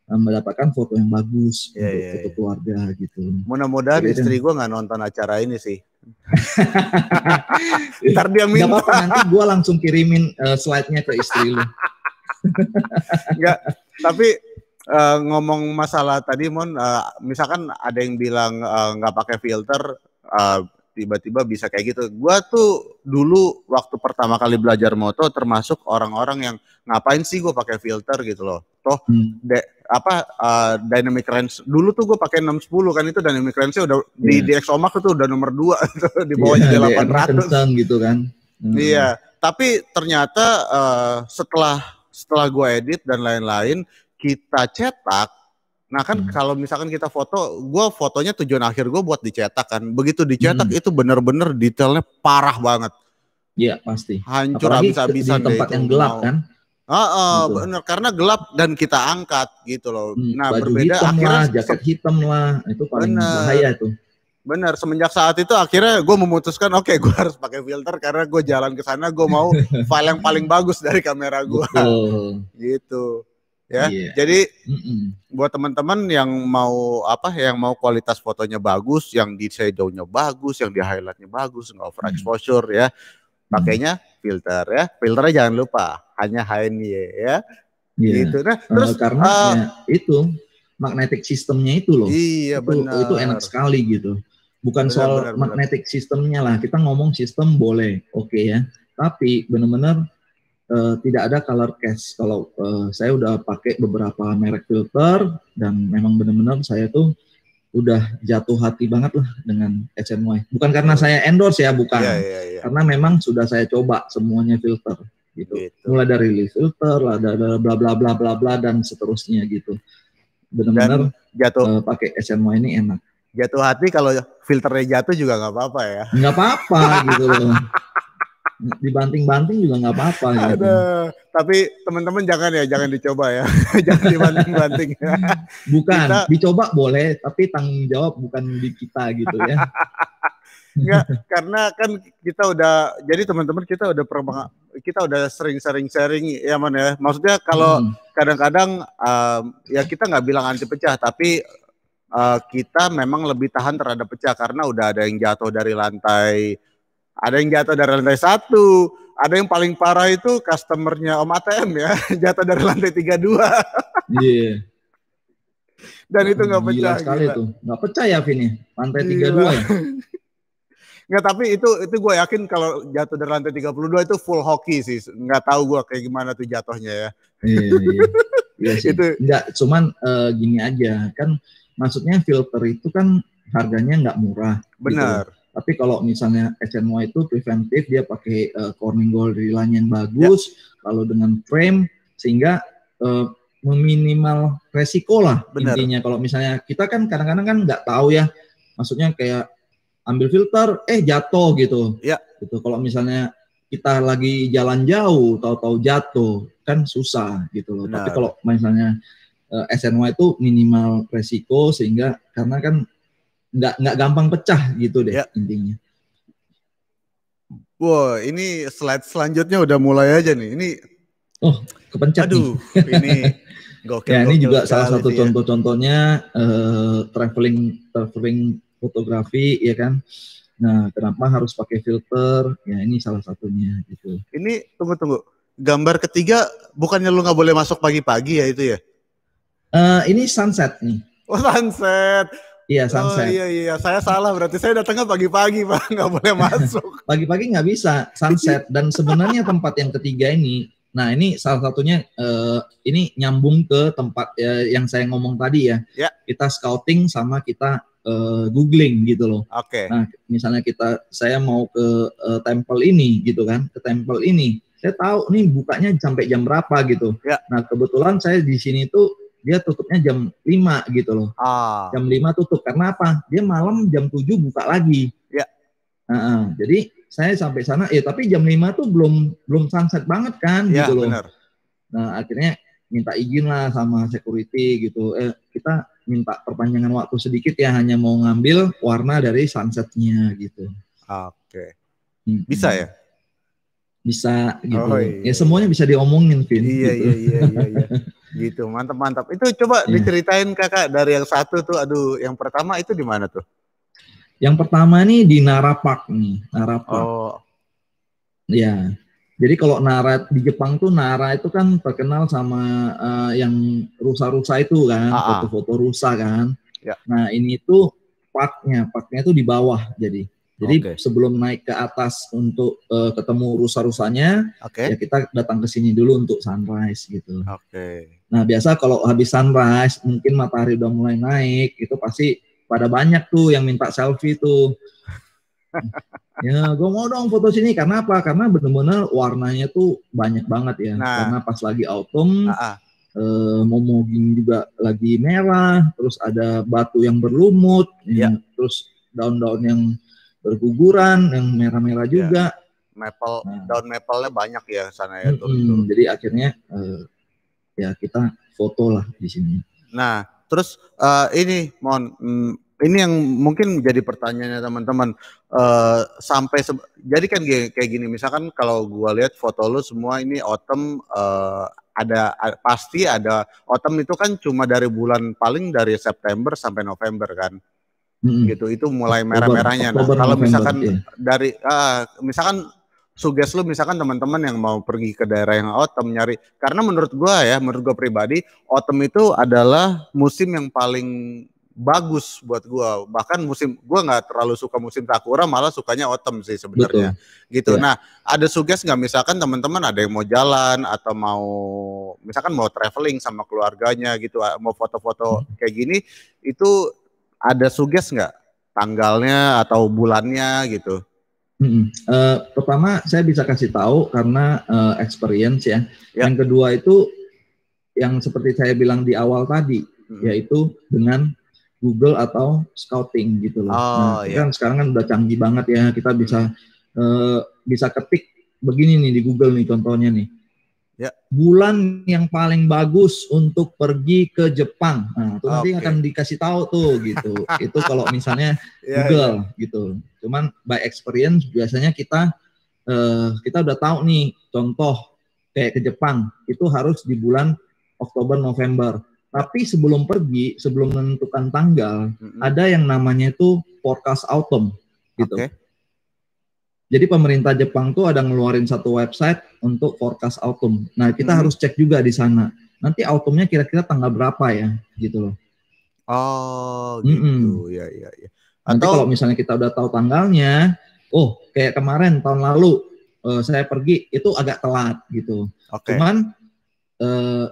eh, mendapatkan foto yang bagus ya, untuk ya, foto ya. keluarga gitu. Mudah-mudahan istri gue nggak nonton acara ini sih. Ntar dia minta. Gak apa nanti gue langsung kirimin uh, slide-nya ke istri lu. Enggak, tapi uh, ngomong masalah tadi Mon, uh, misalkan ada yang bilang nggak uh, pakai filter, tiba tiba-tiba bisa kayak gitu. Gua tuh dulu waktu pertama kali belajar moto termasuk orang-orang yang ngapain sih gue pakai filter gitu loh toh hmm. de, apa uh, dynamic range dulu tuh gue pakai 610 kan itu dynamic range udah yeah. di iya. di Exomax itu udah nomor 2 di bawahnya yeah, iya, 800 gitu kan hmm. iya tapi ternyata uh, setelah setelah gue edit dan lain-lain kita cetak nah kan hmm. kalau misalkan kita foto gue fotonya tujuan akhir gue buat dicetak kan begitu dicetak hmm. itu bener-bener detailnya parah banget Iya pasti. Hancur habis-habisan di tempat yang gelap kan. Uh, uh, gitu. benar karena gelap dan kita angkat gitu loh. Hmm, nah, baju berbeda hitam akhirnya lah, jaket hitam lah itu paling bener, bahaya tuh. Benar semenjak saat itu akhirnya gue memutuskan oke okay, gue harus pakai filter karena gue jalan ke sana gue mau file yang paling bagus dari kamera gue. gitu. Ya. Yeah. Jadi mm -mm. buat teman-teman yang mau apa yang mau kualitas fotonya bagus, yang di shadow-nya bagus, yang di highlightnya bagus, nggak over exposure mm. ya. Pakainya filter ya. Filternya jangan lupa hanya HNY ya. Iya. Gitu. Nah, eh, terus karena uh, itu magnetic sistemnya itu loh. Iya itu, benar. Itu enak sekali gitu. Bukan benar, soal benar, magnetic benar. sistemnya lah. Kita ngomong sistem boleh, oke okay ya. Tapi benar-benar uh, tidak ada color cast. Kalau uh, saya udah pakai beberapa merek filter dan memang benar-benar saya tuh udah jatuh hati banget lah dengan SNY. Bukan karena saya endorse ya, bukan. Yeah, yeah, yeah. Karena memang sudah saya coba semuanya filter gitu. gitu. Mulai dari leaf filter, lah, ada bla bla bla bla bla dan seterusnya gitu. Benar-benar jatuh uh, pakai SNY ini enak. Jatuh hati kalau filternya jatuh juga nggak apa-apa ya. Nggak apa-apa gitu loh dibanting-banting juga nggak apa-apa. Gitu. tapi teman-teman jangan ya, jangan dicoba ya, jangan dibanting-banting. Ya. bukan, kita... dicoba boleh, tapi tanggung jawab bukan di kita gitu ya. Enggak, karena kan kita udah, jadi teman-teman kita udah pernah, kita udah sering sering sharing ya man ya. Maksudnya kalau hmm. kadang-kadang uh, ya kita nggak bilang anti pecah, tapi uh, kita memang lebih tahan terhadap pecah karena udah ada yang jatuh dari lantai ada yang jatuh dari lantai satu, ada yang paling parah itu customernya Om ATM ya, jatuh dari lantai tiga dua. Iya. Dan itu nggak pecah. Gila sekali gila. tuh, nggak pecah ya Vini, ya? lantai tiga dua. Ya? Nggak, tapi itu itu gue yakin kalau jatuh dari lantai tiga puluh dua itu full hoki sih. Nggak tahu gue kayak gimana tuh jatuhnya ya. Iya, iya. iya itu. Nggak, cuman uh, gini aja. Kan maksudnya filter itu kan harganya nggak murah. Gitu. Benar. Gitu. Tapi kalau misalnya SNY itu preventif, dia pakai uh, corning goal line yang bagus, ya. lalu dengan frame sehingga uh, meminimal resiko lah Bener. intinya. Kalau misalnya kita kan kadang-kadang kan nggak tahu ya, maksudnya kayak ambil filter, eh jatuh gitu. Ya. Gitu. Kalau misalnya kita lagi jalan jauh, tahu-tahu jatuh kan susah gitu loh. Tapi kalau misalnya uh, eh, SNY itu minimal resiko sehingga karena kan nggak nggak gampang pecah gitu deh ya. intinya. wow, ini slide selanjutnya udah mulai aja nih. Ini oh, kepencet. Aduh, ini gokil. Ya, ini juga salah satu ya. contoh-contohnya uh, traveling traveling fotografi ya kan. Nah, kenapa harus pakai filter? Ya, ini salah satunya gitu. Ini tunggu tunggu. Gambar ketiga bukannya lu nggak boleh masuk pagi-pagi ya itu ya? Uh, ini sunset nih. Oh, sunset. Iya oh, sunset. Oh, iya iya saya salah berarti saya datangnya pagi-pagi pak nggak boleh masuk. pagi-pagi nggak bisa sunset dan sebenarnya tempat yang ketiga ini nah ini salah satunya uh, ini nyambung ke tempat uh, yang saya ngomong tadi ya. Yeah. Kita scouting sama kita uh, googling gitu loh. Oke. Okay. Nah misalnya kita saya mau ke uh, temple ini gitu kan ke temple ini saya tahu nih bukanya sampai jam berapa gitu. Yeah. Nah kebetulan saya di sini tuh dia tutupnya jam 5 gitu loh. Ah. Jam 5 tutup karena apa? Dia malam jam 7 buka lagi. Ya. Uh -uh. Jadi saya sampai sana ya tapi jam 5 tuh belum belum sunset banget kan ya, gitu loh. Bener. Nah, akhirnya minta izin lah sama security gitu. Eh kita minta perpanjangan waktu sedikit ya hanya mau ngambil warna dari sunsetnya gitu. Oke. Okay. Hmm. Bisa ya? Bisa gitu. Oh, ya, iya. Ya semuanya bisa diomongin Vin. Iya gitu. iya iya iya. iya. Gitu, mantap mantap. Itu coba yeah. diceritain kakak dari yang satu tuh, aduh, yang pertama itu di mana tuh? Yang pertama nih di Narapak nih, Narapak. Oh. Ya. Jadi kalau Nara di Jepang tuh Nara itu kan terkenal sama uh, yang rusa-rusa itu kan, ah, ah. foto-foto rusa kan. Ya. Nah ini tuh parknya, parknya tuh di bawah jadi. Jadi okay. sebelum naik ke atas untuk uh, ketemu rusa-rusanya, okay. ya kita datang ke sini dulu untuk sunrise gitu. Oke. Okay. Nah biasa kalau habis sunrise, mungkin matahari udah mulai naik, itu pasti pada banyak tuh yang minta selfie tuh. ya, gue mau dong foto sini. Karena apa? Karena benar-benar warnanya tuh banyak banget ya. Nah. Karena pas lagi autumn, nah. Uh, eh, momogin juga lagi merah, terus ada batu yang berlumut, ya. terus daun-daun yang berguguran yang merah-merah iya. juga. Ya, Maple, nah. daun maple-nya banyak ya sana ya. Hmm, Jadi akhirnya uh, ya kita foto lah di sini. Nah, terus uh, ini mohon mm, ini yang mungkin menjadi pertanyaannya teman-teman uh, sampai jadi kan kayak gini misalkan kalau gua lihat foto lu semua ini autumn uh, ada pasti ada autumn itu kan cuma dari bulan paling dari September sampai November kan hmm. gitu itu mulai merah-merahnya nah kalau misalkan gitu ya. dari uh, misalkan suges lu misalkan teman-teman yang mau pergi ke daerah yang autumn nyari karena menurut gua ya menurut gua pribadi autumn itu adalah musim yang paling bagus buat gua bahkan musim gua nggak terlalu suka musim sakura malah sukanya autumn sih sebenarnya gitu ya. nah ada suges nggak misalkan teman-teman ada yang mau jalan atau mau misalkan mau traveling sama keluarganya gitu mau foto-foto hmm. kayak gini itu ada suges nggak tanggalnya atau bulannya gitu? Hmm. Uh, pertama saya bisa kasih tahu karena uh, experience ya. Yep. Ya. Yang kedua itu yang seperti saya bilang di awal tadi hmm. yaitu dengan Google atau scouting gitu loh. Oh, nah, yeah. kan sekarang kan udah canggih banget ya kita bisa hmm. uh, bisa ketik begini nih di Google nih contohnya nih. Ya. Bulan yang paling bagus untuk pergi ke Jepang. Nah, itu okay. akan dikasih tahu tuh gitu. itu kalau misalnya yeah, Google yeah. gitu. Cuman by experience biasanya kita uh, kita udah tahu nih contoh kayak ke Jepang itu harus di bulan Oktober November. Tapi sebelum pergi, sebelum menentukan tanggal, mm -hmm. ada yang namanya itu forecast autumn gitu. Okay. Jadi pemerintah Jepang tuh ada ngeluarin satu website untuk forecast autumn. Nah, kita hmm. harus cek juga di sana. Nanti autumnnya kira-kira tanggal berapa ya, gitu loh. Oh, gitu. Mm -mm. Ya, ya, ya. Nanti kalau misalnya kita udah tahu tanggalnya, oh, kayak kemarin tahun lalu uh, saya pergi itu agak telat gitu. Okay. Cuman eh,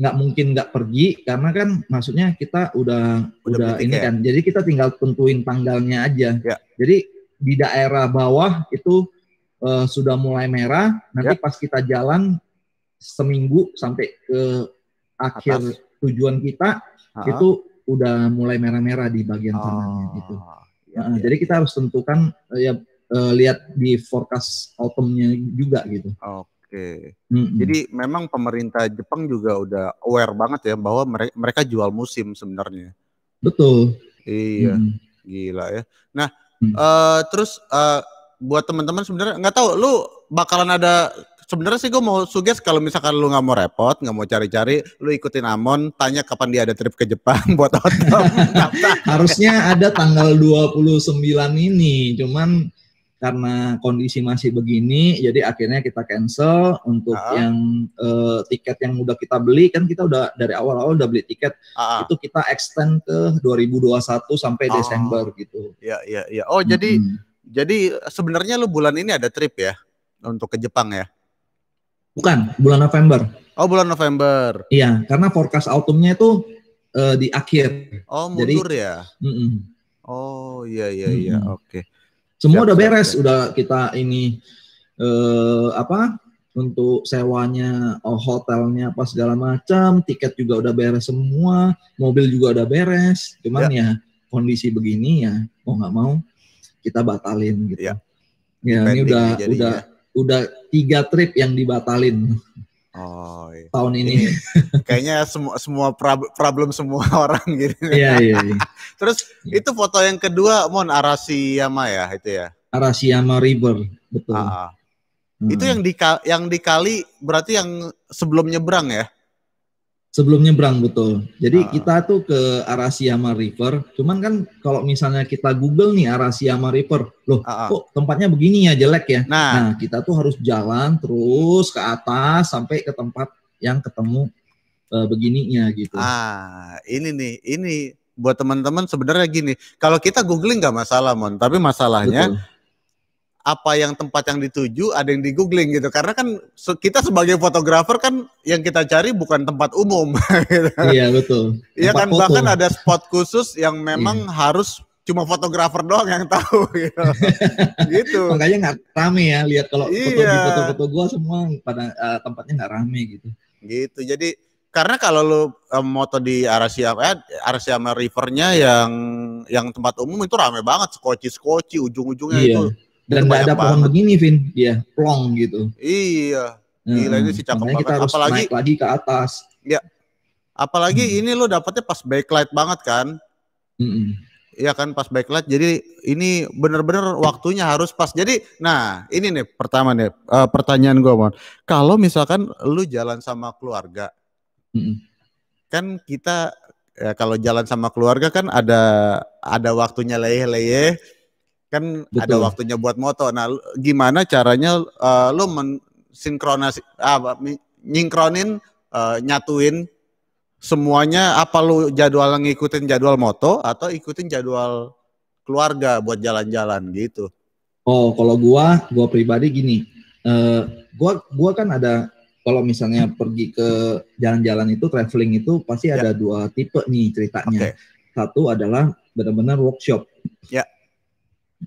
nggak uh, mungkin nggak pergi karena kan maksudnya kita udah udah, udah ini ya? kan. Jadi kita tinggal tentuin tanggalnya aja. Ya. Jadi di daerah bawah itu uh, sudah mulai merah. Nanti yep. Ya. pas kita jalan seminggu sampai ke akhir Atas. tujuan kita ha. itu udah mulai merah-merah di bagian oh, kanannya ya, gitu. Ya, ya. Jadi ya. kita harus tentukan eh, ya uh, lihat di forecast autumnnya juga gitu. Oke. Okay. Mm-hmm. Jadi memang pemerintah Jepang juga udah aware banget ya bahwa mereka, jual musim sebenarnya. Betul. Iya. Mm. Gila ya. Nah, Hmm. Eh, terus uh, buat teman-teman sebenarnya nggak tahu lu bakalan ada sebenarnya sih gue mau suges kalau misalkan lu nggak mau repot, nggak mau cari-cari, lu ikutin Amon, tanya kapan dia ada trip ke Jepang buat otom. Harusnya ada tanggal 29 ini, cuman karena kondisi masih begini, jadi akhirnya kita cancel untuk uh ah. -huh. yang uh, tiket yang udah kita beli kan kita udah dari awal-awal udah beli tiket uh ah. -huh. itu kita extend ke 2021 sampai uh oh. -huh. Desember gitu. Ya ya ya. Oh hmm. jadi jadi sebenarnya lu bulan ini ada trip ya untuk ke Jepang ya? Bukan bulan November. Oh bulan November. Iya karena forecast autumnnya itu uh, di akhir. Oh mundur jadi, ya. Mm -mm. Oh iya iya iya hmm. oke. Okay. Semua siap, udah beres, siap. udah kita ini uh, apa untuk sewanya, oh, hotelnya apa segala macam, tiket juga udah beres semua, mobil juga udah beres. Cuman ya, ya kondisi begini ya mau nggak mau kita batalin gitu. Ya, ya ini udah udah udah tiga trip yang dibatalin. Oh, iya. tahun ini. Kayaknya semua semua problem semua orang gitu. Iya, iya, iya. Terus iya. itu foto yang kedua Mon Arashiyama ya itu ya. Arashiyama River, betul. Ah, ah. hmm. Itu yang di yang dikali berarti yang sebelum nyebrang ya? Sebelum nyebrang betul. Jadi ah. kita tuh ke arah River. Cuman kan kalau misalnya kita Google nih arah River, loh ah, ah. kok tempatnya begini ya jelek ya. Nah. nah kita tuh harus jalan terus ke atas sampai ke tempat yang ketemu uh, begininya gitu. Ah ini nih ini buat teman-teman sebenarnya gini. Kalau kita googling nggak masalah mon, tapi masalahnya. Betul apa yang tempat yang dituju ada yang di googling gitu karena kan kita sebagai fotografer kan yang kita cari bukan tempat umum gitu. iya betul iya kan foto. bahkan ada spot khusus yang memang iya. harus cuma fotografer doang yang tahu gitu, gitu. makanya nggak rame ya lihat kalau iya. foto-foto gua semua pada uh, tempatnya nggak rame gitu gitu jadi karena kalau lu um, moto di Arasiama eh, Arasiama Rivernya yang yang tempat umum itu rame banget skoci skoci ujung-ujungnya iya. itu dan nggak ada pohon begini Vin ya plong gitu iya hmm, gila hmm. ini sih cakep banget kita harus apalagi naik lagi ke atas ya apalagi hmm. ini lo dapetnya pas backlight banget kan hmm. Iya kan pas backlight. Jadi ini bener-bener waktunya harus pas. Jadi nah ini nih pertama nih uh, pertanyaan gue mon. Kalau misalkan lu jalan sama keluarga, hmm kan kita ya kalau jalan sama keluarga kan ada ada waktunya leyeh-leyeh kan Betul. ada waktunya buat moto. Nah, gimana caranya uh, eh, lo mensinkronis ah, apa ah, nyingkronin uh, nyatuin semuanya apa lu jadwal ngikutin jadwal moto atau ikutin jadwal keluarga buat jalan-jalan gitu. Oh, kalau gua, gua pribadi gini. Uh, gua gua kan ada kalau misalnya pergi ke jalan-jalan itu traveling itu pasti ya. ada dua tipe nih ceritanya. Okay. Satu adalah benar-benar workshop. Ya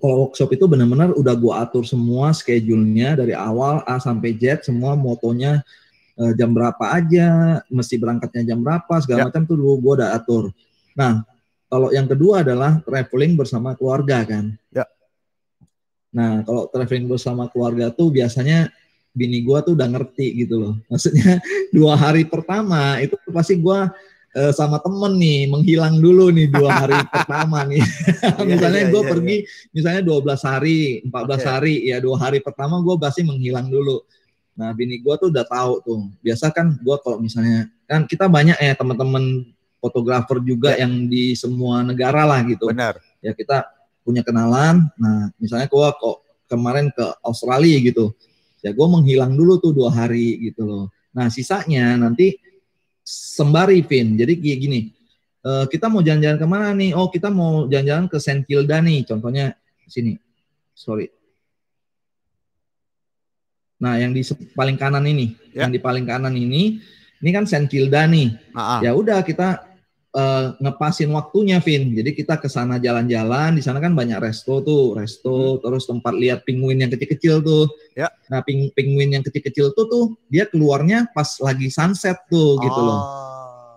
kalau workshop itu benar-benar udah gue atur semua schedule-nya dari awal A sampai Z semua motonya uh, jam berapa aja mesti berangkatnya jam berapa segala ya. macam itu dulu gue udah atur nah kalau yang kedua adalah traveling bersama keluarga kan ya. nah kalau traveling bersama keluarga tuh biasanya bini gue tuh udah ngerti gitu loh maksudnya dua hari pertama itu pasti gue uh, sama temen nih menghilang dulu nih dua hari pertama nih. Iya, misalnya iya, gue iya, pergi yeah. misalnya 12 hari, 14 okay. hari ya dua hari pertama gue pasti menghilang dulu. Nah bini gue tuh udah tahu tuh. Biasa kan gue kalau misalnya kan kita banyak ya teman-teman fotografer juga yeah. yang di semua negara lah gitu. Benar. Ya kita punya kenalan. Nah misalnya gue kok kemarin ke Australia gitu. Ya gue menghilang dulu tuh dua hari gitu loh. Nah sisanya nanti sembari pin, Jadi kayak gini, uh, kita mau jalan-jalan kemana nih? Oh kita mau jalan-jalan ke Saint Kilda nih, contohnya sini. Sorry. Nah yang di paling kanan ini, yeah. yang di paling kanan ini, ini kan Saint Kilda nih. Ah, ah. Ya udah kita uh, ngepasin waktunya, Vin. Jadi kita ke sana jalan-jalan, di sana kan banyak resto tuh, resto, hmm. terus tempat lihat penguin yang kecil-kecil tuh. Ya. Nah, ping penguin yang kecil-kecil tuh tuh dia keluarnya pas lagi sunset tuh oh. gitu loh. Oh.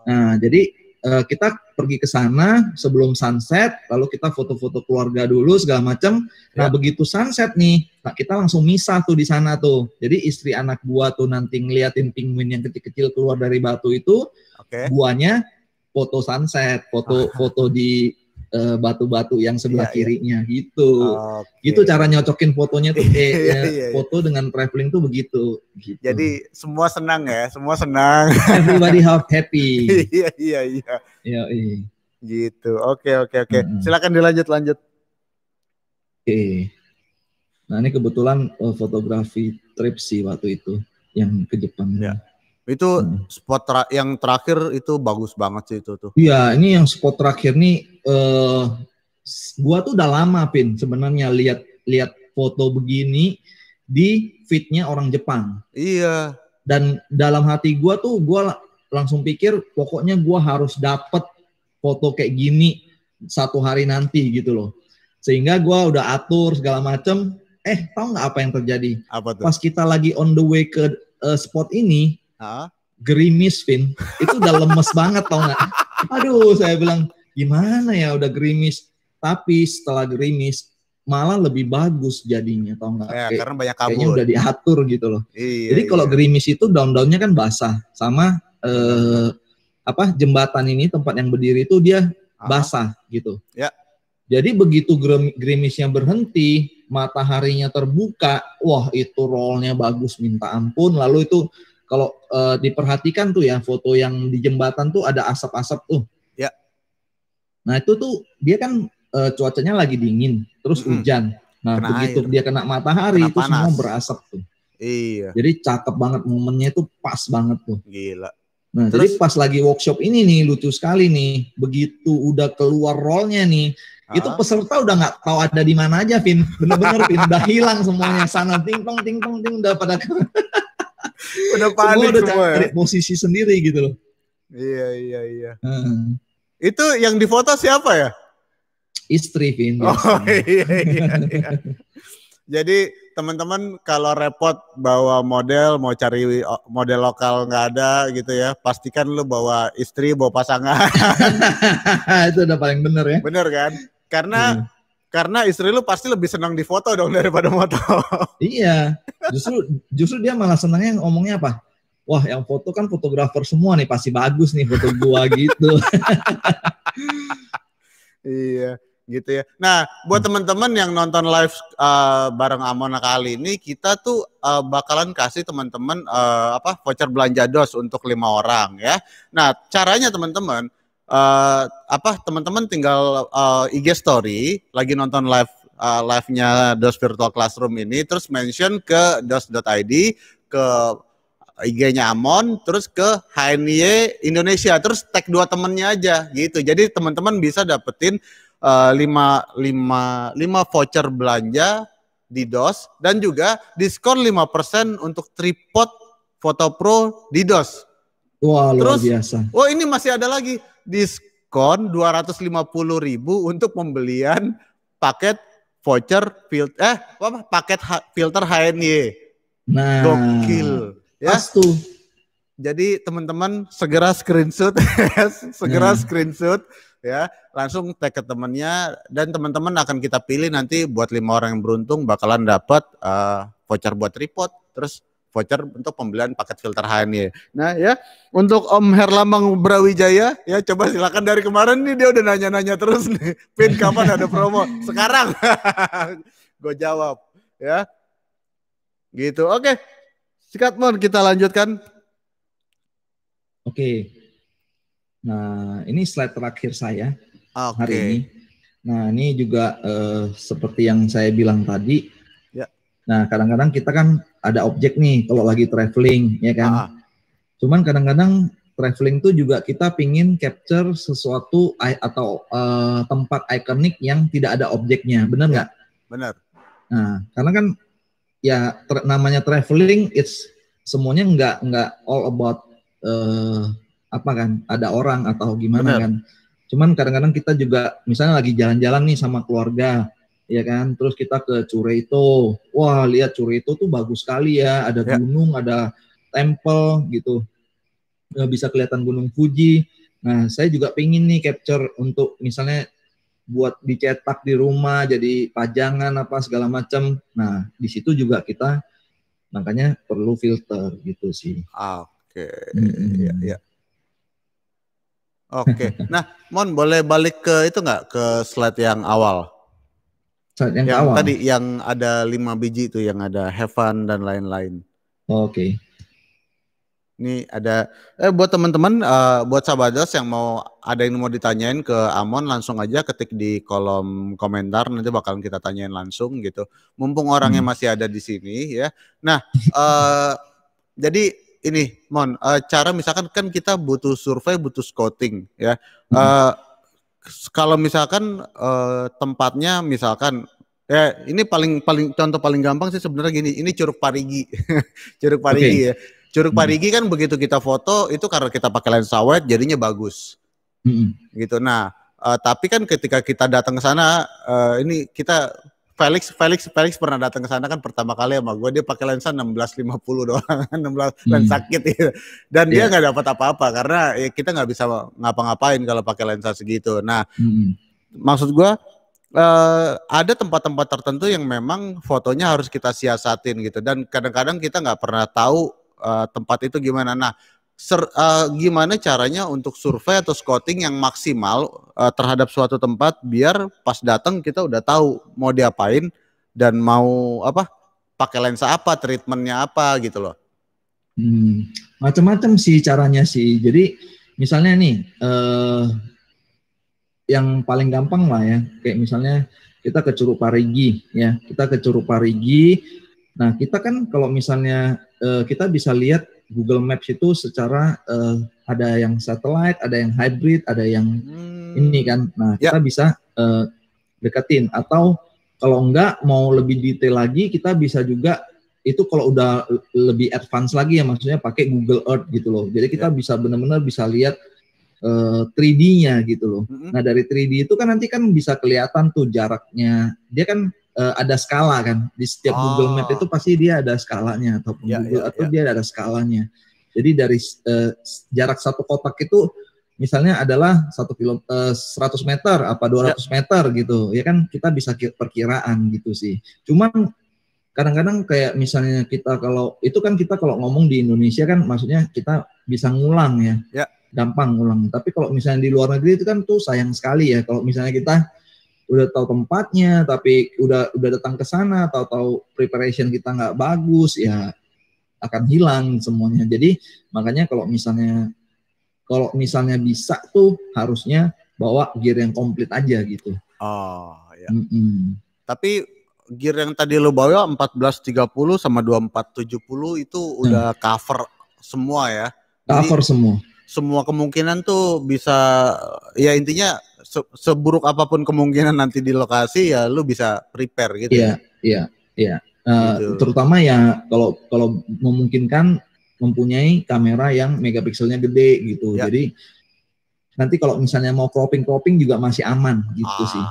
Nah, jadi uh, kita pergi ke sana sebelum sunset, lalu kita foto-foto keluarga dulu segala macam. Nah, ya. Nah, begitu sunset nih, nah kita langsung misah tuh di sana tuh. Jadi istri anak gua tuh nanti ngeliatin penguin yang kecil-kecil keluar dari batu itu, okay. buahnya foto sunset, foto ah. foto di batu eh, batu-batu yang sebelah yeah, iya. kirinya yeah. gitu. Okay. Itu cara nyocokin fotonya tuh eh, ya, iya, foto dengan traveling tuh begitu gitu. Jadi semua senang ya, semua senang. Everybody have happy. Iya iya iya. Gitu. Oke okay, oke okay, oke. Okay. Hmm. Silakan dilanjut lanjut. Oke. Okay. Nah, ini kebetulan uh, fotografi trip sih waktu itu yang ke Jepang. Yeah. Itu hmm. spot tra- yang terakhir itu bagus banget sih itu tuh. Iya, ini yang spot terakhir nih eh uh, gua tuh udah lama pin sebenarnya lihat lihat foto begini di fitnya orang Jepang. Iya. Dan dalam hati gua tuh gua langsung pikir pokoknya gua harus dapet foto kayak gini satu hari nanti gitu loh. Sehingga gua udah atur segala macem. Eh, tau nggak apa yang terjadi? Apa tuh? Pas kita lagi on the way ke uh, spot ini, huh? gerimis Vin itu udah lemes banget tau gak? aduh saya bilang gimana ya udah gerimis tapi setelah gerimis malah lebih bagus jadinya tau gak? ya, Kay karena banyak kabur. kayaknya udah diatur gitu loh iya, jadi kalau iya. gerimis itu daun-daunnya kan basah sama eh, apa jembatan ini tempat yang berdiri itu dia basah gitu ya jadi begitu gerimisnya berhenti mataharinya terbuka wah itu rollnya bagus minta ampun lalu itu kalau uh, diperhatikan tuh ya foto yang di jembatan tuh ada asap-asap tuh. Ya. Nah itu tuh dia kan uh, cuacanya lagi dingin, terus -hmm. hujan. Nah kena begitu air. dia kena matahari kena itu panas. semua berasap tuh. Iya. Jadi cakep banget momennya itu pas banget tuh. Gila. Nah terus, jadi pas lagi workshop ini nih lucu sekali nih, begitu udah keluar rollnya nih. Itu peserta udah nggak tahu ada di mana aja, Vin. Bener-bener, Vin. Udah hilang semuanya. Sana ting tong, ting tong, ting udah pada udah panik semua semua ya? posisi sendiri gitu loh iya iya iya Hmm. itu yang difoto siapa ya istri Vin oh iya iya, iya. jadi teman-teman kalau repot bawa model mau cari model lokal nggak ada gitu ya pastikan lu bawa istri bawa pasangan itu udah paling bener ya bener kan karena hmm karena istri lu pasti lebih senang difoto dong daripada moto. iya. Justru justru dia malah senangnya ngomongnya apa? Wah, yang foto kan fotografer semua nih, pasti bagus nih foto gua gitu. iya, gitu ya. Nah, buat hmm. teman-teman yang nonton live uh, bareng Amona kali ini, kita tuh uh, bakalan kasih teman-teman uh, apa voucher belanja dos untuk lima orang ya. Nah, caranya teman-teman uh, apa teman-teman tinggal uh, eh, IG story lagi nonton live uh, live-nya DOS Virtual Classroom ini terus mention ke dos.id ke IG-nya Amon terus ke HNY Indonesia terus tag dua temennya aja gitu. Jadi teman-teman bisa dapetin uh, lima, lima, lima voucher belanja di DOS dan juga diskon 5% untuk tripod Foto Pro di DOS. Wah, luar Terus, biasa. Oh, ini masih ada lagi diskon 250.000 untuk pembelian paket voucher filter eh apa paket filter HNY. Nah, gokil. Ya. Pastu. Jadi teman-teman segera screenshot, segera nah. screenshot ya, langsung tag ke temannya dan teman-teman akan kita pilih nanti buat lima orang yang beruntung bakalan dapat uh, voucher buat tripod, terus voucher untuk pembelian paket filter HNY. Nah ya, untuk Om Herlambang Brawijaya, ya coba silakan dari kemarin nih dia udah nanya-nanya terus nih, pin kapan ada promo? Sekarang. Gue jawab, ya. Gitu, oke. Sikatmon kita lanjutkan. Oke. Nah, ini slide terakhir saya okay. hari ini. Nah, ini juga eh, seperti yang saya bilang tadi, Nah, kadang-kadang kita kan ada objek nih kalau lagi traveling, ya kan. Ah. Cuman kadang-kadang traveling tuh juga kita pingin capture sesuatu atau uh, tempat ikonik yang tidak ada objeknya, benar ya, nggak? Ya, benar. Nah, karena kan ya tra namanya traveling, it's semuanya nggak nggak all about uh, apa kan, ada orang atau gimana bener. kan. Cuman kadang-kadang kita juga misalnya lagi jalan-jalan nih sama keluarga, ya kan. Terus kita ke Cureito. Wah, lihat Cureito tuh bagus sekali ya, ada ya. gunung, ada temple gitu. Ya, bisa kelihatan Gunung Fuji. Nah, saya juga pengen nih capture untuk misalnya buat dicetak di rumah jadi pajangan apa segala macam. Nah, di situ juga kita makanya perlu filter gitu sih. Ah, oke. Hmm. Ya, ya. Oke. Nah, Mon boleh balik ke itu nggak ke slide yang awal? Saat yang, yang awal. tadi yang ada lima biji itu yang ada Heaven dan lain-lain. Oh, Oke. Okay. Ini ada eh buat teman-teman uh, buat sahabat yang mau ada yang mau ditanyain ke Amon langsung aja ketik di kolom komentar nanti bakalan kita tanyain langsung gitu. Mumpung orangnya hmm. masih ada di sini ya. Nah, uh, jadi ini Mon, uh, cara misalkan kan kita butuh survei, butuh scouting ya. Hmm. Uh, kalau misalkan uh, tempatnya misalkan ya ini paling paling contoh paling gampang sih sebenarnya gini, ini Curug Parigi. Curug Parigi okay. ya. Curug hmm. Parigi kan begitu kita foto itu karena kita pakai lensa wide jadinya bagus. Hmm. Gitu. Nah, uh, tapi kan ketika kita datang ke sana uh, ini kita Felix Felix Felix pernah datang ke sana kan pertama kali sama gue dia pakai lensa 1650 doang 16 hmm. lensa sakit gitu. dan yeah. dia iya. nggak dapat apa-apa karena ya, kita nggak bisa ngapa-ngapain kalau pakai lensa segitu nah hmm. maksud gue uh, ada tempat-tempat tertentu yang memang fotonya harus kita siasatin gitu dan kadang-kadang kita nggak pernah tahu uh, tempat itu gimana nah ser, uh, gimana caranya untuk survei atau scouting yang maksimal uh, terhadap suatu tempat biar pas datang kita udah tahu mau diapain dan mau apa pakai lensa apa treatmentnya apa gitu loh hmm, macam-macam sih caranya sih jadi misalnya nih uh, yang paling gampang lah ya kayak misalnya kita ke Curug Parigi ya kita ke Curug Parigi nah kita kan kalau misalnya kita bisa lihat Google Maps itu secara uh, ada yang satelit, ada yang hybrid, ada yang hmm. ini kan. Nah, yeah. kita bisa uh, eh, deketin atau kalau enggak mau lebih detail lagi kita bisa juga itu kalau udah lebih advance lagi ya maksudnya pakai Google Earth gitu loh. Jadi kita yeah. bisa benar-benar bisa lihat uh, eh, 3D-nya gitu loh. Mm -hmm. Nah, dari 3D itu kan nanti kan bisa kelihatan tuh jaraknya. Dia kan uh, ada skala kan di setiap oh. Google Map itu pasti dia ada skalanya ataupun yeah, ya, Google yeah, atau yeah. dia ada skalanya. Jadi dari uh, jarak satu kotak itu misalnya adalah satu kilo uh, eh, 100 meter apa 200 yeah. meter gitu. Ya kan kita bisa perkiraan gitu sih. Cuman kadang-kadang kayak misalnya kita kalau itu kan kita kalau ngomong di Indonesia kan maksudnya kita bisa ngulang ya. Yeah. Gampang ngulang. Tapi kalau misalnya di luar negeri itu kan tuh sayang sekali ya kalau misalnya kita udah tahu tempatnya tapi udah udah datang ke sana tahu-tahu preparation kita nggak bagus ya akan hilang semuanya jadi makanya kalau misalnya kalau misalnya bisa tuh harusnya bawa gear yang komplit aja gitu oh ya mm -mm. tapi gear yang tadi lo bawa 1430 sama 2470 itu hmm. udah hmm. cover semua ya cover jadi, semua semua kemungkinan tuh bisa ya intinya se seburuk apapun kemungkinan nanti di lokasi ya lu bisa prepare gitu. Iya, ya. iya, iya. Eh, gitu. terutama ya kalau kalau memungkinkan mempunyai kamera yang megapikselnya gede gitu. Ya. Jadi nanti kalau misalnya mau cropping cropping juga masih aman gitu ah, sih.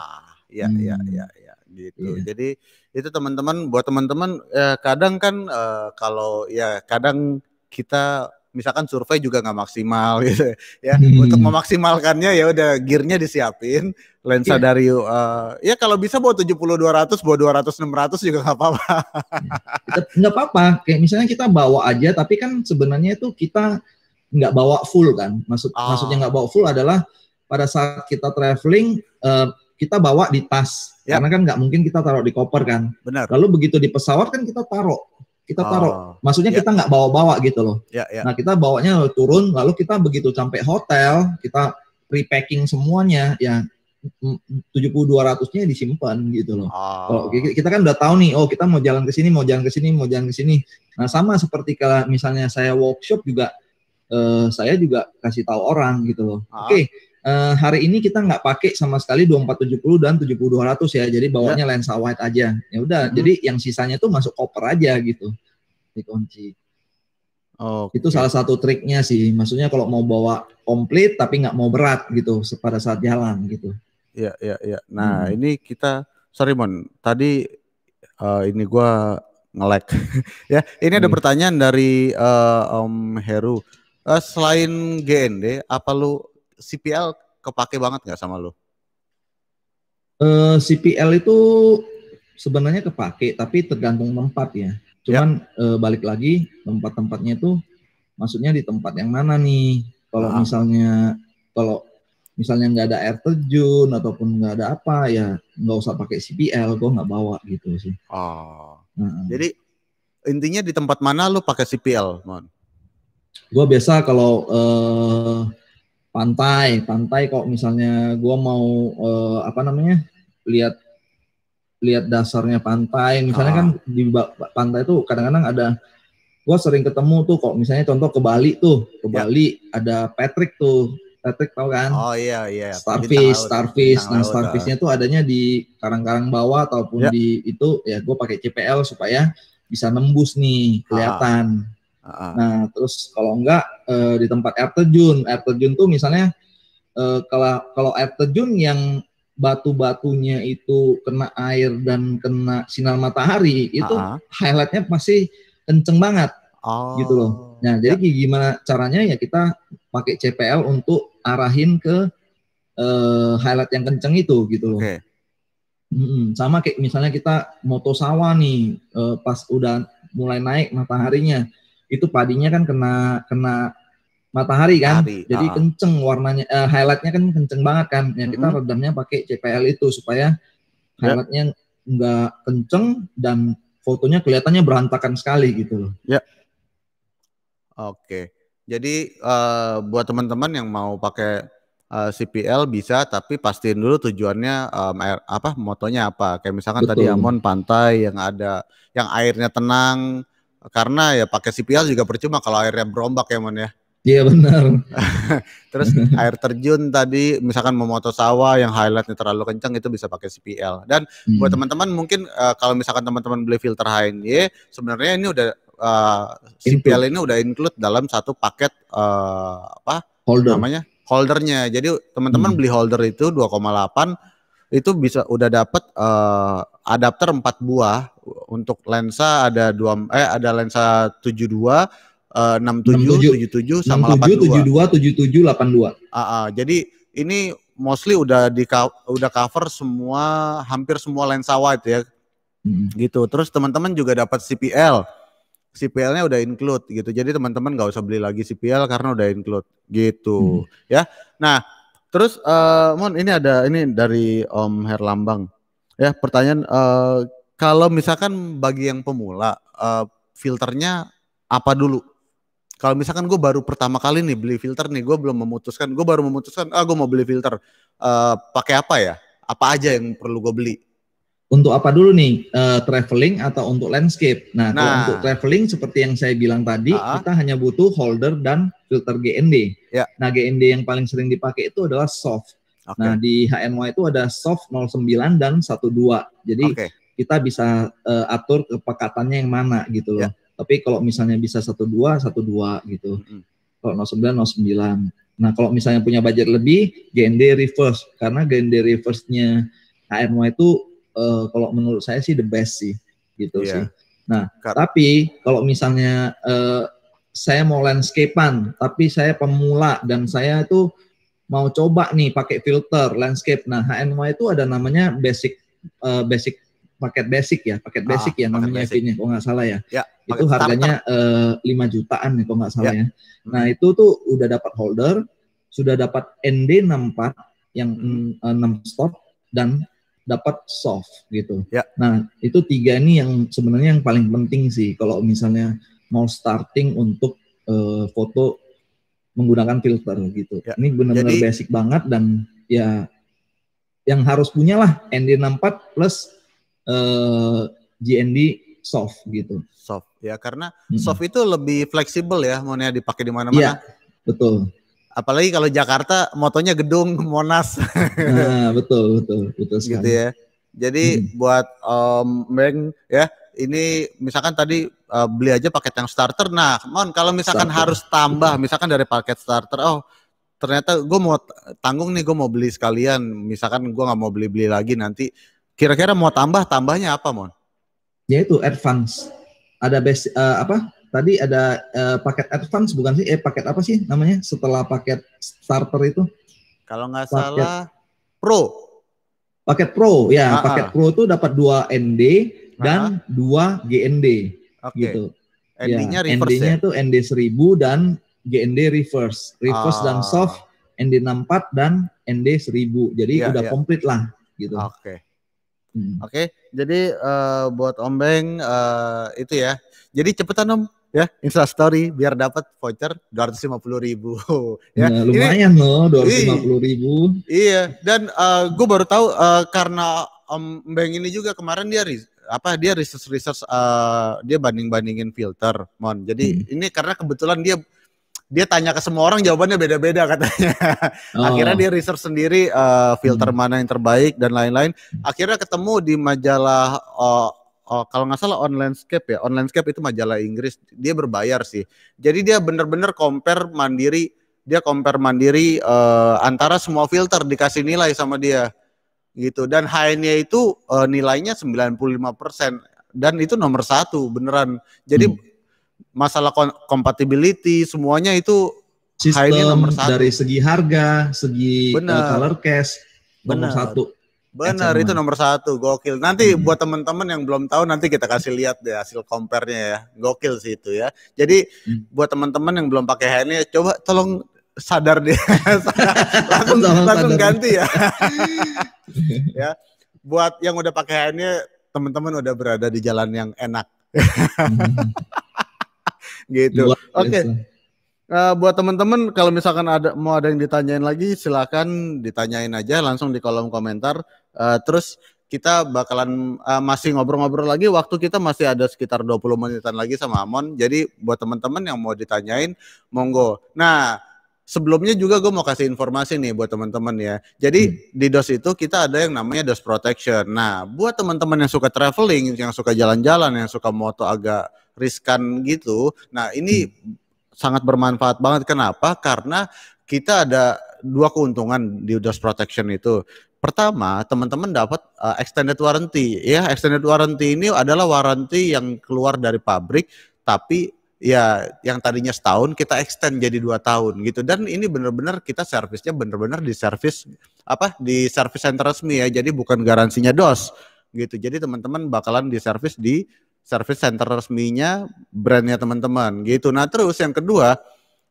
Iya, iya, hmm. iya, iya, gitu. iya gitu. Ya. Jadi itu teman-teman buat teman-teman eh, kadang kan eh, kalau ya kadang kita misalkan survei juga nggak maksimal gitu ya hmm. untuk memaksimalkannya ya udah gearnya disiapin lensa yeah. dari uh, ya kalau bisa bawa 70 200 bawa 200 ratus juga nggak apa-apa nggak apa-apa kayak misalnya kita bawa aja tapi kan sebenarnya itu kita nggak bawa full kan maksud oh. maksudnya nggak bawa full adalah pada saat kita traveling uh, kita bawa di tas yep. karena kan nggak mungkin kita taruh di koper kan Benar. lalu begitu di pesawat kan kita taruh kita oh. taruh. Oh. Maksudnya yeah. kita nggak bawa-bawa gitu loh. Yeah, yeah. Nah kita bawanya turun, lalu kita begitu sampai hotel kita repacking semuanya, ya 7200-nya disimpan gitu loh. Oh. kita kan udah tahu nih, oh kita mau jalan ke sini, mau jalan ke sini, mau jalan ke sini. Nah, sama seperti kalau misalnya saya workshop juga eh, saya juga kasih tahu orang gitu loh. Oh. Oke, okay, uh, hari ini kita nggak pakai sama sekali 2470 dan 7200 ya. Jadi bawahnya ya. lensa wide aja. Ya udah, hmm. jadi yang sisanya tuh masuk koper aja gitu. Dikunci. Oh, itu okay. salah satu triknya sih. Maksudnya kalau mau bawa komplit tapi nggak mau berat gitu pada saat jalan gitu. ya iya, iya. Nah, hmm. ini kita sorry Mon, tadi uh, ini gua ngelek. ya, ini hmm. ada pertanyaan dari uh, Om Heru. Uh, selain GND, apa lu CPL kepake banget nggak sama lo? Uh, eh, CPL itu sebenarnya kepake tapi tergantung tempat ya. Cuman yep. Ya. uh, balik lagi tempat-tempatnya itu maksudnya di tempat yang mana nih? Kalau ah. misalnya kalau misalnya nggak ada air terjun ataupun nggak ada apa ya nggak usah pakai CPL, gue nggak bawa gitu sih. Oh. -uh. Jadi intinya di tempat mana lo pakai CPL, Mon? Gue biasa kalau uh, pantai pantai kok misalnya gue mau uh, apa namanya lihat lihat dasarnya pantai misalnya kan ah. kan di pantai itu kadang-kadang ada gue sering ketemu tuh kok misalnya contoh ke Bali tuh ke yeah. Bali ada Patrick tuh Patrick tau kan oh iya iya starfish starfish nah starfishnya tuh adanya di karang-karang bawah ataupun ya. di itu ya gue pakai CPL supaya bisa nembus nih ah. kelihatan ah Uh-huh. Nah, terus kalau enggak uh, di tempat air terjun, air terjun tuh misalnya uh, kalau kalau air terjun yang batu-batunya itu kena air dan kena sinar matahari itu uh-huh. highlightnya masih kenceng banget oh. gitu loh. Nah, jadi ya. gimana caranya ya kita pakai CPL untuk arahin ke uh, highlight yang kenceng itu gitu loh. Okay. hmm Sama kayak misalnya kita moto sawah nih, uh, pas udah mulai naik mataharinya, itu padinya kan kena kena matahari kan. Hari, Jadi uh. kenceng warnanya uh, highlightnya kan kenceng banget kan. Yang kita mm-hmm. redamnya pakai CPL itu supaya ya. highlightnya yeah. nggak kenceng dan fotonya kelihatannya berantakan sekali gitu loh. Ya. Oke. Okay. Jadi uh, buat teman-teman yang mau pakai uh, eh, CPL bisa tapi pastiin dulu tujuannya um, air, apa motonya apa. Kayak misalkan Betul. tadi Amon pantai yang ada yang airnya tenang karena ya pakai CPR juga percuma kalau airnya berombak ya mon ya. Iya benar. Terus air terjun tadi misalkan memotong sawah yang highlightnya terlalu kencang itu bisa pakai CPL. Dan hmm. buat teman-teman mungkin uh, kalau misalkan teman-teman beli filter HNY sebenarnya ini udah uh, eh, CPL ini udah include dalam satu paket uh, apa Holder. namanya? Holdernya. Jadi teman-teman hmm. beli holder itu 2,8 itu bisa udah dapat uh, eh, adapter 4 buah untuk lensa ada dua eh ada lensa 72 uh, 67 77 sama tujuh 82 72 77 82. Uh, uh, jadi ini mostly udah di udah cover semua hampir semua lensa wide ya. Hmm. Gitu. Terus teman-teman juga dapat CPL. CPL-nya udah include gitu. Jadi teman-teman nggak usah beli lagi CPL karena udah include gitu hmm. ya. Nah, Terus uh, eh, mohon ini ada ini dari Om Herlambang. Ya, pertanyaan uh, kalau misalkan bagi yang pemula uh, filternya apa dulu? Kalau misalkan gue baru pertama kali nih beli filter nih, gue belum memutuskan, gue baru memutuskan, ah gue mau beli filter, uh, pakai apa ya? Apa aja yang perlu gue beli? untuk apa dulu nih uh, traveling atau untuk landscape. Nah, nah, kalau untuk traveling seperti yang saya bilang tadi, uh-huh. kita hanya butuh holder dan filter GND. Yeah. Nah, GND yang paling sering dipakai itu adalah soft. Okay. Nah, di HNY itu ada soft 09 dan 12. Jadi okay. kita bisa uh, atur kepekatannya yang mana gitu loh. Yeah. Tapi kalau misalnya bisa 12, 12 gitu. Mm-hmm. Kalau 09 09. Nah, kalau misalnya punya budget lebih, GND reverse karena GND reverse-nya HNY itu uh, kalau menurut saya sih the best sih gitu yeah. sih. Nah, Cut. tapi kalau misalnya uh, saya mau landscapean, tapi saya pemula dan saya itu mau coba nih pakai filter landscape. Nah, HNY itu ada namanya basic uh, basic paket basic ya, paket ah, basic ya namanya ini kalau nggak salah ya. ya itu harganya lima 5 jutaan nih kalau nggak salah ya. ya. Hmm. Nah, itu tuh udah dapat holder, sudah dapat ND64 yang hmm. 6 stop dan dapat soft gitu. Ya. Nah itu tiga ini yang sebenarnya yang paling penting sih kalau misalnya mau starting untuk uh, foto menggunakan filter gitu. Ya. Ini benar-benar basic banget dan ya yang harus punya lah ND64 plus uh, eh, GND soft gitu. Soft ya karena hmm. soft itu lebih fleksibel ya, maunya dipakai di mana-mana. Iya, betul apalagi kalau Jakarta motonya gedung Monas. Nah, betul betul betul gitu sekali. Gitu ya. Jadi hmm. buat um, Meng ya ini misalkan tadi uh, beli aja paket yang starter. Nah, mohon kalau misalkan starter. harus tambah, betul. Hmm. misalkan dari paket starter, oh ternyata gue mau tanggung nih, gue mau beli sekalian. Misalkan gue nggak mau beli beli lagi nanti. Kira-kira mau tambah, tambahnya apa, mon? Ya itu advance. Ada base uh, apa? tadi ada uh, paket advance bukan sih? Eh paket apa sih namanya setelah paket starter itu? Kalau nggak salah Pro. Paket Pro ya, uh-huh. paket Pro itu dapat 2 ND ah, dan dua huh 2 GND. Okay. Gitu. ND-nya ya, reverse ND-nya ya? tuh ND 1000 dan GND reverse. Reverse ah. dan soft ND 64 dan ND 1000. Jadi yeah, udah yeah. komplit lah gitu. Oke. Okay. Hmm. Oke, okay? jadi uh, buat Om Beng uh, itu ya. Jadi cepetan Om ya Insta Story biar dapat voucher dua ratus lima ribu. ya nah, lumayan Ini, loh dua ribu. Iya, dan uh, eh, gue baru tahu uh, karena Om Beng ini juga kemarin dia apa dia research research uh, dia banding bandingin filter mon jadi hmm. ini karena kebetulan dia dia tanya ke semua orang jawabannya beda-beda katanya. Oh. Akhirnya dia research sendiri uh, filter hmm. mana yang terbaik dan lain-lain. Akhirnya ketemu di majalah uh, Oh, kalau nggak salah online scape ya. online scape itu majalah Inggris. Dia berbayar sih. Jadi dia bener-bener compare mandiri. Dia compare mandiri uh, antara semua filter dikasih nilai sama dia gitu. Dan high-nya itu uh, nilainya 95% dan itu nomor satu beneran. Jadi hmm masalah compatibility semuanya itu sistem nomor satu. dari segi harga, segi eh, Bener. color case nomor Bener. satu. Benar, itu nomor satu, gokil. Nanti hmm. buat teman-teman yang belum tahu nanti kita kasih lihat deh hasil compare-nya ya. Gokil sih itu ya. Jadi hmm. buat teman-teman yang belum pakai Henny coba tolong sadar deh. langsung tolong langsung sadar. ganti ya. ya. Buat yang udah pakai Henny teman-teman udah berada di jalan yang enak. hmm gitu. Oke. Okay. Uh, eh, buat teman-teman kalau misalkan ada mau ada yang ditanyain lagi silakan ditanyain aja langsung di kolom komentar. Uh, terus kita bakalan uh, masih ngobrol-ngobrol lagi waktu kita masih ada sekitar 20 menitan lagi sama Amon. Jadi buat teman-teman yang mau ditanyain monggo. Nah, sebelumnya juga gue mau kasih informasi nih buat teman-teman ya. Jadi hmm. di DOS itu kita ada yang namanya DOS Protection. Nah, buat teman-teman yang suka traveling, yang suka jalan-jalan, yang suka moto agak riskan gitu. Nah, ini hmm. sangat bermanfaat banget. Kenapa? Karena kita ada dua keuntungan di Udos protection itu. Pertama, teman-teman dapat uh, extended warranty. Ya, extended warranty ini adalah warranty yang keluar dari pabrik tapi ya yang tadinya setahun kita extend jadi dua tahun gitu dan ini benar-benar kita servisnya benar-benar di service apa di service center resmi ya jadi bukan garansinya dos gitu jadi teman-teman bakalan di service di service center resminya brandnya teman-teman gitu. Nah terus yang kedua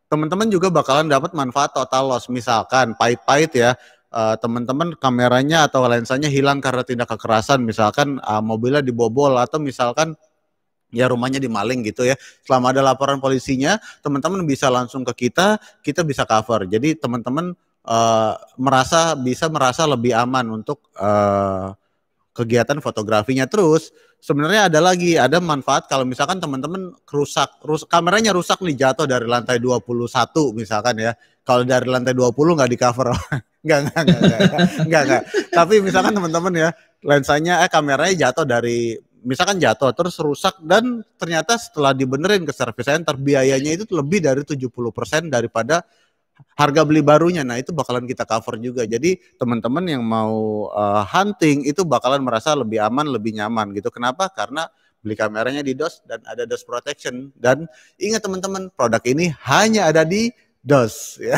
teman-teman juga bakalan dapat manfaat total loss misalkan pahit-pahit ya teman eh, teman-teman kameranya atau lensanya hilang karena tindak kekerasan misalkan uh, mobilnya dibobol atau misalkan ya rumahnya dimaling gitu ya. Selama ada laporan polisinya, teman-teman bisa langsung ke kita, kita bisa cover. Jadi teman-teman uh, merasa bisa merasa lebih aman untuk uh, kegiatan fotografinya terus sebenarnya ada lagi ada manfaat kalau misalkan teman-teman rusak rus kameranya rusak nih jatuh dari lantai 21 misalkan ya kalau dari lantai 20 nggak di cover nggak nggak nggak nggak nggak tapi misalkan teman-teman ya lensanya eh kameranya jatuh dari misalkan jatuh terus rusak dan ternyata setelah dibenerin ke service center biayanya itu lebih dari 70% daripada harga beli barunya. Nah, itu bakalan kita cover juga. Jadi, teman-teman yang mau uh, hunting itu bakalan merasa lebih aman, lebih nyaman gitu. Kenapa? Karena beli kameranya di DOS dan ada DOS protection dan ingat teman-teman, produk ini hanya ada di DOS ya.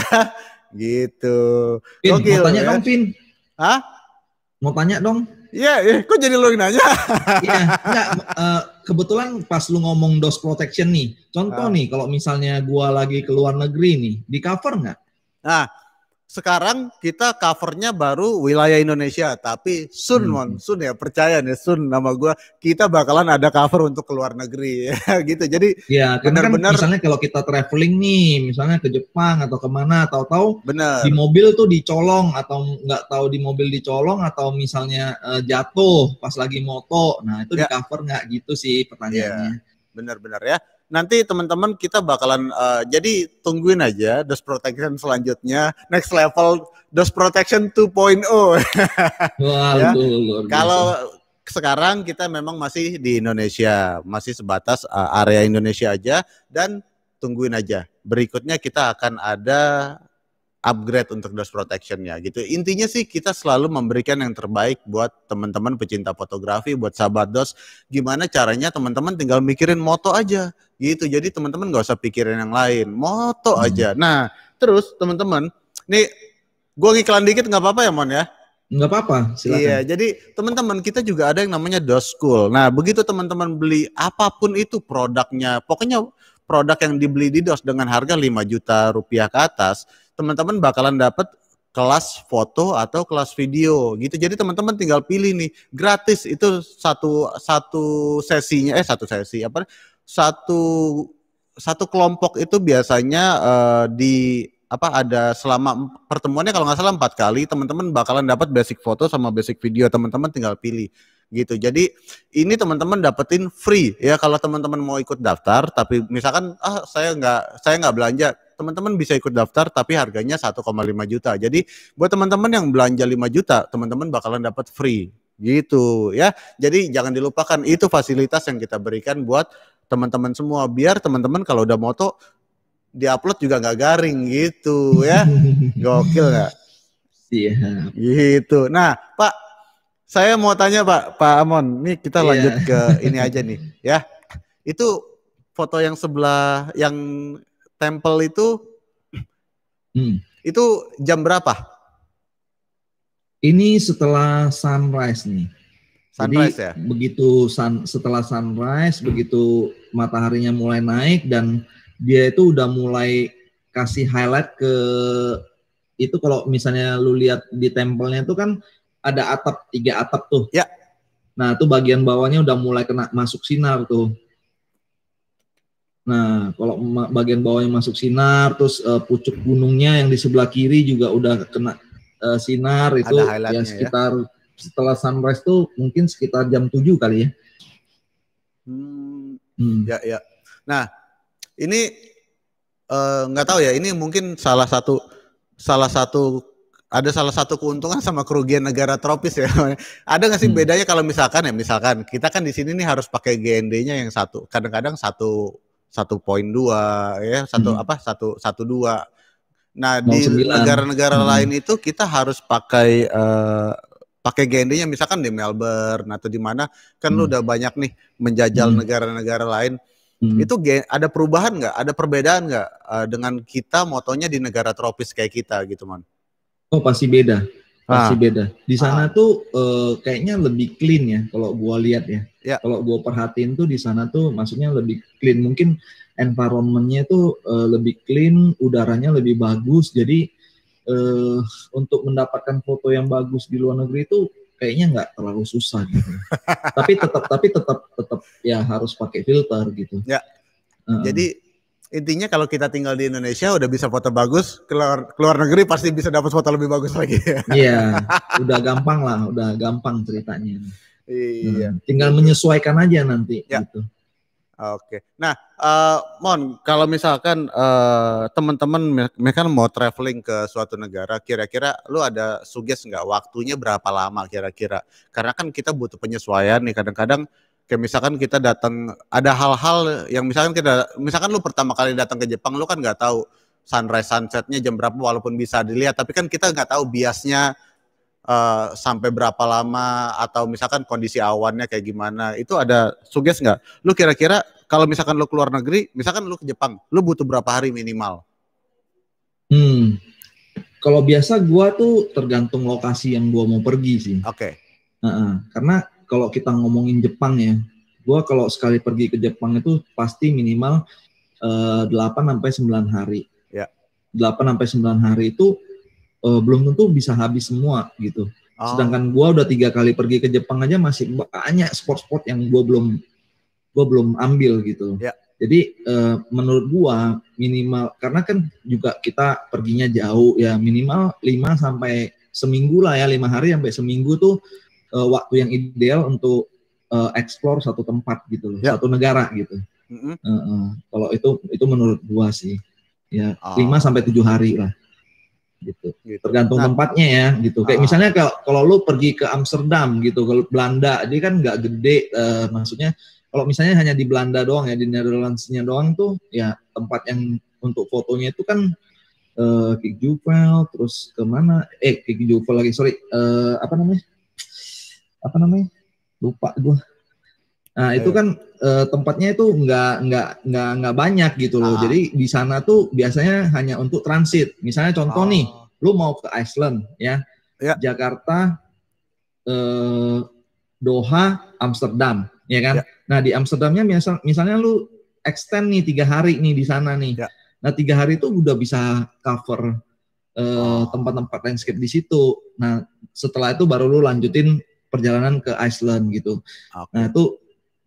Gitu. Pin, mau tanya ya. dong, Pin. Hah? Mau tanya dong. Iya, yeah, yeah. kok jadi lo yang nanya? Iya, yeah, enggak uh, kebetulan pas lu ngomong dose protection nih, contoh ah. nih kalau misalnya gua lagi ke luar negeri nih, di cover nggak? Nah, sekarang kita covernya baru wilayah Indonesia, tapi Sun hmm. one Sun ya percaya nih Sun nama gue, kita bakalan ada cover untuk ke luar negeri ya, gitu. Jadi ya, benar-benar kan misalnya kalau kita traveling nih, misalnya ke Jepang atau kemana, tahu-tahu bener. di mobil tuh dicolong atau nggak tahu di mobil dicolong atau misalnya uh, jatuh pas lagi moto, nah itu ya. di cover nggak gitu sih pertanyaannya. Ya. Benar-benar ya nanti teman-teman kita bakalan uh, jadi tungguin aja dose protection selanjutnya next level dose protection 2.0. Wah, ya. Kalau sekarang kita memang masih di Indonesia, masih sebatas uh, area Indonesia aja dan tungguin aja. Berikutnya kita akan ada upgrade untuk dose protectionnya gitu. Intinya sih kita selalu memberikan yang terbaik buat teman-teman pecinta fotografi, buat sahabat dos. Gimana caranya teman-teman tinggal mikirin moto aja gitu. Jadi teman-teman gak usah pikirin yang lain, moto hmm. aja. Nah terus teman-teman, nih gue ngiklan dikit nggak apa-apa ya Mon ya? Nggak apa-apa, silakan. Iya, jadi teman-teman kita juga ada yang namanya dos school. Nah begitu teman-teman beli apapun itu produknya, pokoknya produk yang dibeli di dos dengan harga 5 juta rupiah ke atas teman-teman bakalan dapat kelas foto atau kelas video gitu. Jadi teman-teman tinggal pilih nih gratis itu satu satu sesinya eh satu sesi apa satu satu kelompok itu biasanya uh, di apa ada selama pertemuannya kalau nggak salah empat kali teman-teman bakalan dapat basic foto sama basic video teman-teman tinggal pilih gitu jadi ini teman-teman dapetin free ya kalau teman-teman mau ikut daftar tapi misalkan ah saya nggak saya nggak belanja teman-teman bisa ikut daftar tapi harganya 1,5 juta. Jadi buat teman-teman yang belanja 5 juta, teman-teman bakalan dapat free gitu ya. Jadi jangan dilupakan itu fasilitas yang kita berikan buat teman-teman semua biar teman-teman kalau udah moto diupload juga nggak garing gitu ya. Gokil nggak? Iya. Gitu. Nah, Pak, saya mau tanya Pak, Pak Amon, nih kita iya. lanjut yeah. ke ini aja nih, ya. Itu foto yang sebelah yang Temple itu hmm. itu jam berapa? Ini setelah sunrise nih. Sunrise Jadi, ya. Begitu sun, setelah sunrise, begitu mataharinya mulai naik dan dia itu udah mulai kasih highlight ke itu kalau misalnya lu lihat di tempelnya itu kan ada atap tiga atap tuh. Ya. Nah, itu bagian bawahnya udah mulai kena masuk sinar tuh. Nah, kalau bagian bawahnya masuk sinar, terus uh, pucuk gunungnya yang di sebelah kiri juga udah kena uh, sinar itu Ada ya, ya sekitar ya? setelah sunrise tuh mungkin sekitar jam 7 kali ya. Hmm, hmm. ya ya. Nah, ini eh, nggak uh, tahu ya, ini mungkin salah satu salah satu ada salah satu keuntungan sama kerugian negara tropis ya. ada nggak sih hmm. bedanya kalau misalkan ya, misalkan kita kan di sini nih harus pakai GND-nya yang satu, kadang-kadang satu satu poin dua ya satu hmm. apa satu satu dua nah di negara-negara hmm. lain itu kita harus pakai uh, pakai gendernya misalkan di Melbourne atau di mana kan hmm. lu udah banyak nih menjajal hmm. negara-negara hmm. lain hmm. itu ada perubahan nggak ada perbedaan nggak uh, dengan kita motonya di negara tropis kayak kita gitu man oh pasti beda pasti ah. beda di sana ah. tuh uh, kayaknya lebih clean ya kalau gua lihat ya Ya. Kalau gue perhatiin tuh di sana tuh maksudnya lebih clean. Mungkin environmentnya tuh uh, lebih clean, udaranya lebih bagus. Jadi uh, untuk mendapatkan foto yang bagus di luar negeri itu kayaknya nggak terlalu susah gitu. tapi tetap tapi tetap tetap ya harus pakai filter gitu. Ya. Uh Jadi intinya kalau kita tinggal di Indonesia udah bisa foto bagus keluar keluar negeri pasti bisa dapat foto lebih bagus lagi iya udah gampang lah udah gampang ceritanya Iya. Hmm, tinggal menyesuaikan aja nanti. Ya. Gitu. Oke. Nah, uh, Mon, kalau misalkan uh, teman-teman mereka mau traveling ke suatu negara, kira-kira lu ada suges nggak waktunya berapa lama kira-kira? Karena kan kita butuh penyesuaian nih. Kadang-kadang kayak misalkan kita datang ada hal-hal yang misalkan kita, misalkan lu pertama kali datang ke Jepang, lu kan nggak tahu sunrise sunsetnya jam berapa walaupun bisa dilihat, tapi kan kita nggak tahu biasnya Eh, sampai berapa lama atau misalkan kondisi awannya kayak gimana itu ada suges nggak? Lu kira-kira kalau misalkan lu keluar negeri, misalkan lu ke Jepang, lu butuh berapa hari minimal? Hmm, kalau biasa gua tuh tergantung lokasi yang gua mau pergi sih. Oke. Okay. Uh -uh. Karena kalau kita ngomongin Jepang ya, gua kalau sekali pergi ke Jepang itu pasti minimal uh, eh, 8 sampai 9 hari. Ya. Yeah. 8 sampai 9 hari itu uh, belum tentu bisa habis semua gitu. Oh. Sedangkan gua udah tiga kali pergi ke Jepang aja masih banyak spot-spot yang gua belum gue belum ambil gitu. Yeah. Jadi uh, menurut gua minimal karena kan juga kita perginya jauh ya minimal 5 sampai seminggu lah ya lima hari sampai seminggu tuh uh, waktu yang ideal untuk uh, explore satu tempat gitu loh, yeah. satu negara gitu. Mm -hmm. uh, uh, kalau itu itu menurut gua sih ya oh. lima oh. sampai tujuh hari lah gitu. gitu. Tergantung nah, tempatnya ya gitu. Kayak ah. misalnya kalau kalau lu pergi ke Amsterdam gitu, kalau Belanda dia kan nggak gede uh, maksudnya kalau misalnya hanya di Belanda doang ya di Netherlands-nya doang tuh ya tempat yang untuk fotonya itu kan uh, Kik terus kemana eh Kik Juvel lagi sorry uh, apa namanya apa namanya lupa gue Nah itu iya, iya. kan eh, tempatnya itu nggak nggak nggak nggak banyak gitu loh. Ah. Jadi di sana tuh biasanya hanya untuk transit. Misalnya contoh ah. nih, lu mau ke Iceland ya, ya. Jakarta, eh, Doha, Amsterdam, ya kan? Ya. Nah di Amsterdamnya misal, misalnya lu extend nih tiga hari nih di sana nih. Ya. Nah tiga hari itu udah bisa cover tempat eh, ah. tempat-tempat landscape di situ. Nah setelah itu baru lu lanjutin perjalanan ke Iceland gitu. Okay. Nah itu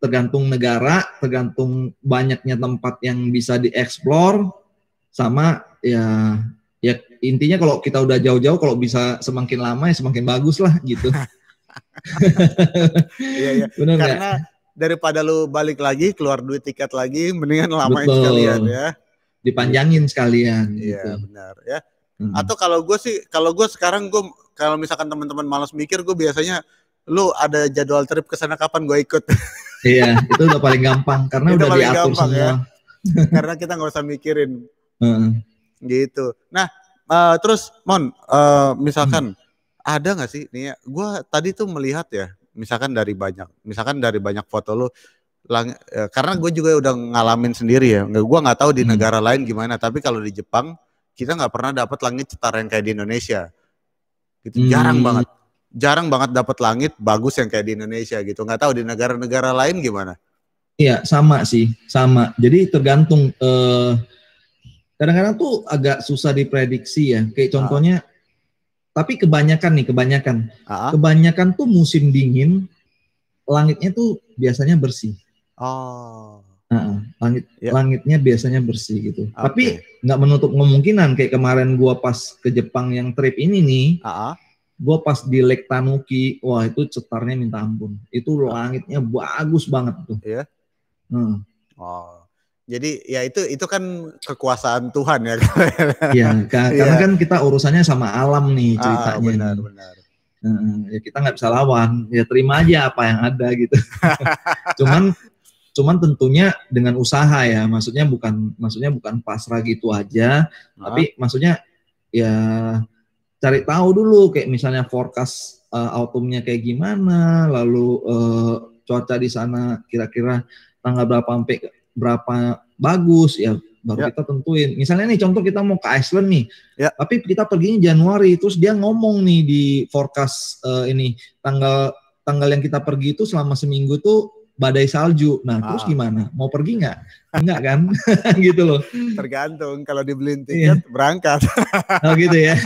tergantung negara, tergantung banyaknya tempat yang bisa dieksplor sama ya ya intinya kalau kita udah jauh-jauh kalau bisa semakin lama ya semakin bagus lah gitu. iya iya. Karena daripada lu balik lagi keluar duit tiket lagi mendingan lamain Betul. sekalian ya. Dipanjangin sekalian Iya gitu. benar ya. Hmm. Atau kalau gue sih kalau gue sekarang gue kalau misalkan teman-teman malas mikir gue biasanya lu ada jadwal trip ke sana kapan gue ikut. iya, itu udah paling gampang karena udah diatur gampang, ya. semua. Ya. karena kita nggak usah mikirin. Uh. Gitu. Nah, uh, terus Mon, uh, misalkan hmm. ada nggak sih nih? gue ya, gua tadi tuh melihat ya, misalkan dari banyak, misalkan dari banyak foto lu lang, ya, karena gue juga udah ngalamin sendiri ya. Gue nggak tahu di hmm. negara lain gimana, tapi kalau di Jepang kita nggak pernah dapat langit cetar yang kayak di Indonesia. Itu hmm. jarang banget jarang banget dapat langit bagus yang kayak di Indonesia gitu. Nggak tahu di negara-negara lain gimana? Iya sama sih, sama. Jadi tergantung. Eh, kadang-kadang tuh agak susah diprediksi ya. Kayak ah. contohnya, ah. tapi kebanyakan nih, kebanyakan, ah. kebanyakan tuh musim dingin, langitnya tuh biasanya bersih. Oh. Nah, langit yep. Ya. langitnya biasanya bersih gitu. Okay. Tapi nggak menutup kemungkinan kayak kemarin gua pas ke Jepang yang trip ini nih. Uh ah, -huh. Ah gue pas di Lake Tanuki, wah itu cetarnya minta ampun. Itu iya. langitnya bagus banget tuh. Iya. Hmm. Oh. Jadi ya itu itu kan kekuasaan Tuhan ya. Iya, karena ya. kan kita urusannya sama alam nih ah, ceritanya. Ah, benar, benar. Nah, ya kita nggak bisa lawan, ya terima aja apa yang ada gitu. cuman cuman tentunya dengan usaha ya, maksudnya bukan maksudnya bukan pasrah gitu aja, ah. tapi maksudnya ya cari tahu dulu kayak misalnya forecast uh, autumnnya kayak gimana, lalu uh, cuaca di sana kira-kira tanggal berapa sampai berapa bagus ya baru ya. kita tentuin. Misalnya nih contoh kita mau ke Iceland nih, ya. tapi kita perginya Januari terus dia ngomong nih di forecast uh, ini tanggal tanggal yang kita pergi itu selama seminggu tuh badai salju. Nah, ah. terus gimana? Mau pergi nggak? Enggak kan? gitu loh. Tergantung kalau dibeliin tiket yeah. berangkat. oh gitu ya.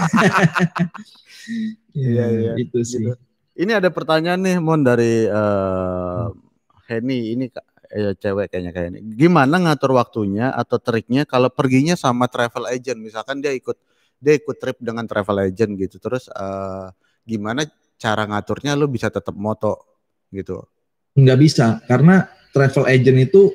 Iya, yeah, yeah, itu sih. Gitu. Ini ada pertanyaan nih Mon dari uh, hmm. eh, Henny ini eh, cewek kayaknya kayak ini. Gimana ngatur waktunya atau triknya kalau perginya sama travel agent misalkan dia ikut dia ikut trip dengan travel agent gitu. Terus uh, gimana cara ngaturnya lu bisa tetap moto gitu Nggak bisa karena travel agent itu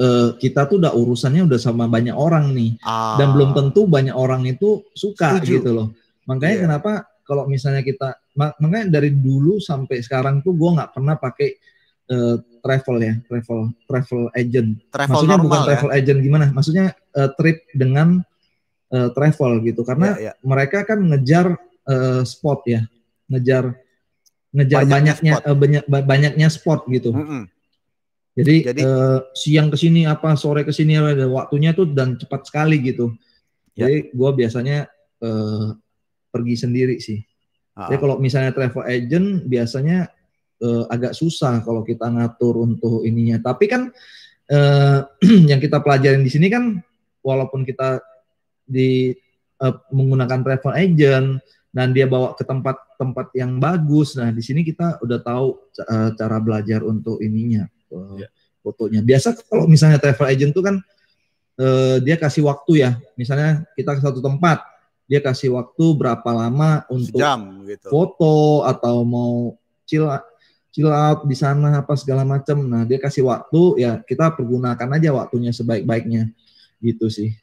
uh, kita tuh udah urusannya udah sama banyak orang nih ah. dan belum tentu banyak orang itu suka Setuju. gitu loh makanya yeah. kenapa kalau misalnya kita mak makanya dari dulu sampai sekarang tuh gue nggak pernah pakai uh, travel ya travel travel agent travel maksudnya bukan ya? travel agent gimana maksudnya uh, trip dengan uh, travel gitu karena yeah, yeah. mereka kan ngejar uh, spot ya ngejar ngejar Banyak banyaknya spot. Eh, banyak banyaknya spot gitu. Mm -hmm. Jadi, Jadi uh, siang ke sini apa sore ke sini waktunya tuh dan cepat sekali gitu. Ya. Jadi gue biasanya uh, pergi sendiri sih. Ah. Jadi kalau misalnya travel agent biasanya uh, agak susah kalau kita ngatur untuk ininya. Tapi kan uh, yang kita pelajarin di sini kan walaupun kita di uh, menggunakan travel agent dan dia bawa ke tempat-tempat yang bagus. Nah, di sini kita udah tahu eh, cara belajar untuk ininya, yeah. Ya. fotonya. Biasa kalau misalnya travel agent tuh kan uh, dia kasih waktu ya. Misalnya kita ke satu tempat, dia kasih waktu berapa lama untuk Sejam, gitu. foto atau mau chill chill out di sana apa segala macam. Nah, dia kasih waktu ya kita pergunakan aja waktunya sebaik-baiknya. Gitu sih.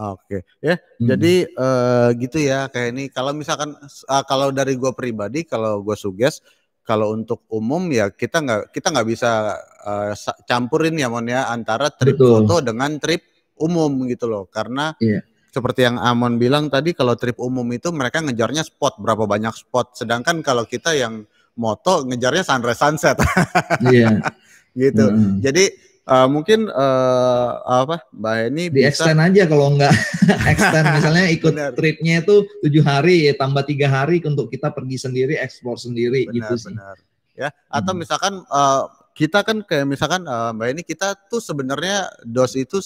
Oke, okay. ya. Hmm. Jadi uh, gitu ya kayak ini kalau misalkan uh, kalau dari gue pribadi kalau gue suges kalau untuk umum ya kita nggak kita nggak bisa uh, campurin ya mon ya antara trip Betul. foto dengan trip umum gitu loh karena yeah. seperti yang Amon bilang tadi kalau trip umum itu mereka ngejarnya spot berapa banyak spot sedangkan kalau kita yang moto ngejarnya sunrise sunset. Iya. yeah. gitu. Hmm. Jadi uh, mungkin uh, apa Mbak Heni di bisa... extend aja kalau enggak extend misalnya ikut benar. tripnya itu tujuh hari ya tambah tiga hari untuk kita pergi sendiri ekspor sendiri benar, gitu sih benar. ya atau hmm. misalkan uh, kita kan kayak misalkan uh, Mbak Heni kita tuh sebenarnya dos itu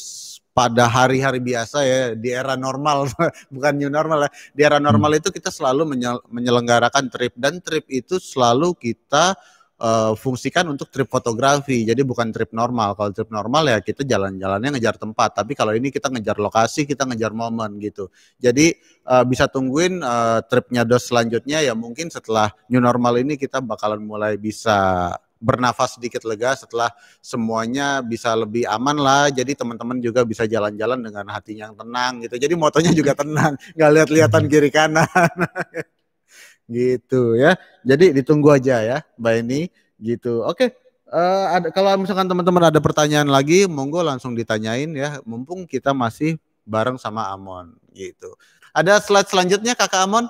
pada hari-hari biasa ya di era normal bukan new normal ya di era hmm. normal hmm. itu kita selalu menyelenggarakan trip dan trip itu selalu kita Eh, fungsikan untuk trip fotografi. Jadi bukan trip normal. Kalau trip normal ya kita jalan-jalannya ngejar tempat, tapi kalau ini kita ngejar lokasi, kita ngejar momen gitu. Jadi uh, bisa tungguin uh, tripnya dos selanjutnya ya mungkin setelah new normal ini kita bakalan mulai bisa bernafas sedikit lega setelah semuanya bisa lebih aman lah. Jadi teman-teman juga bisa jalan-jalan dengan hati yang tenang gitu. Jadi motonya juga tenang, nggak lihat-lihatan kiri kanan. gitu ya. Jadi ditunggu aja ya, Mbak ini gitu. Oke, okay. uh, eh, kalau misalkan teman-teman ada pertanyaan lagi, monggo langsung ditanyain ya. Mumpung kita masih bareng sama Amon gitu. Ada slide selanjutnya Kakak Amon?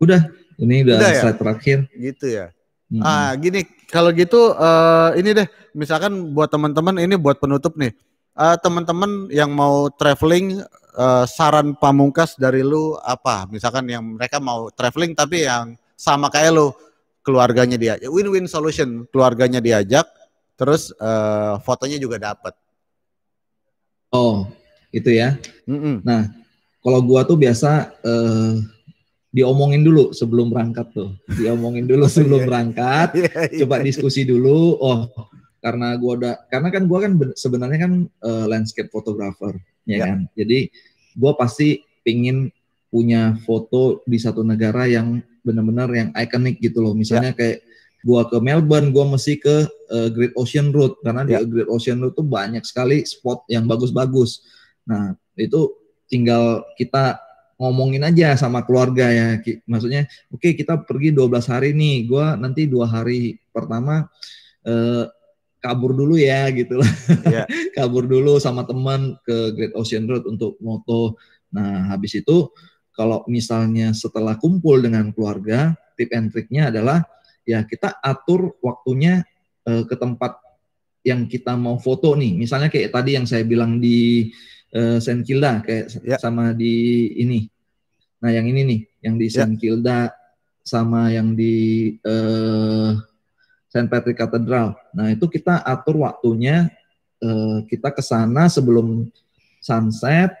Udah, ini udah, udah ya? slide ya? terakhir. Gitu ya. Hmm. Ah, gini, kalau gitu uh, ini deh, misalkan buat teman-teman ini buat penutup nih uh, teman-teman yang mau traveling uh, saran pamungkas dari lu apa? Misalkan yang mereka mau traveling tapi yang sama kayak lu keluarganya dia. Win-win solution, keluarganya diajak, terus uh, fotonya juga dapat. Oh, itu ya. Mm -mm. Nah, kalau gua tuh biasa uh, diomongin dulu sebelum berangkat tuh. Diomongin dulu oh, sebelum iya. berangkat, iya, iya. coba diskusi dulu. Oh, karena gua udah karena kan gua kan sebenarnya kan uh, landscape photographer ya yeah. kan. Jadi gua pasti pingin punya foto di satu negara yang benar-benar yang ikonik gitu loh. Misalnya yeah. kayak gua ke Melbourne, gua mesti ke uh, Great Ocean Road karena yeah. di ya. Great Ocean Road tuh banyak sekali spot yang bagus-bagus. Nah, itu tinggal kita ngomongin aja sama keluarga ya. Maksudnya, oke okay, kita pergi 12 hari nih. Gua nanti dua hari pertama eh, kabur dulu ya gitu iya. lah. Yeah. kabur dulu sama teman ke Great Ocean Road untuk moto. Nah, habis itu kalau misalnya setelah kumpul dengan keluarga, tip and triknya adalah ya kita atur waktunya uh, ke tempat yang kita mau foto nih. Misalnya kayak tadi yang saya bilang di uh, Saint Kilda kayak yeah. sama di ini. Nah, yang ini nih, yang di ya. Saint yeah. Kilda sama yang di uh, St. Patrick Cathedral. Nah, itu kita atur waktunya eh, kita ke sana sebelum sunset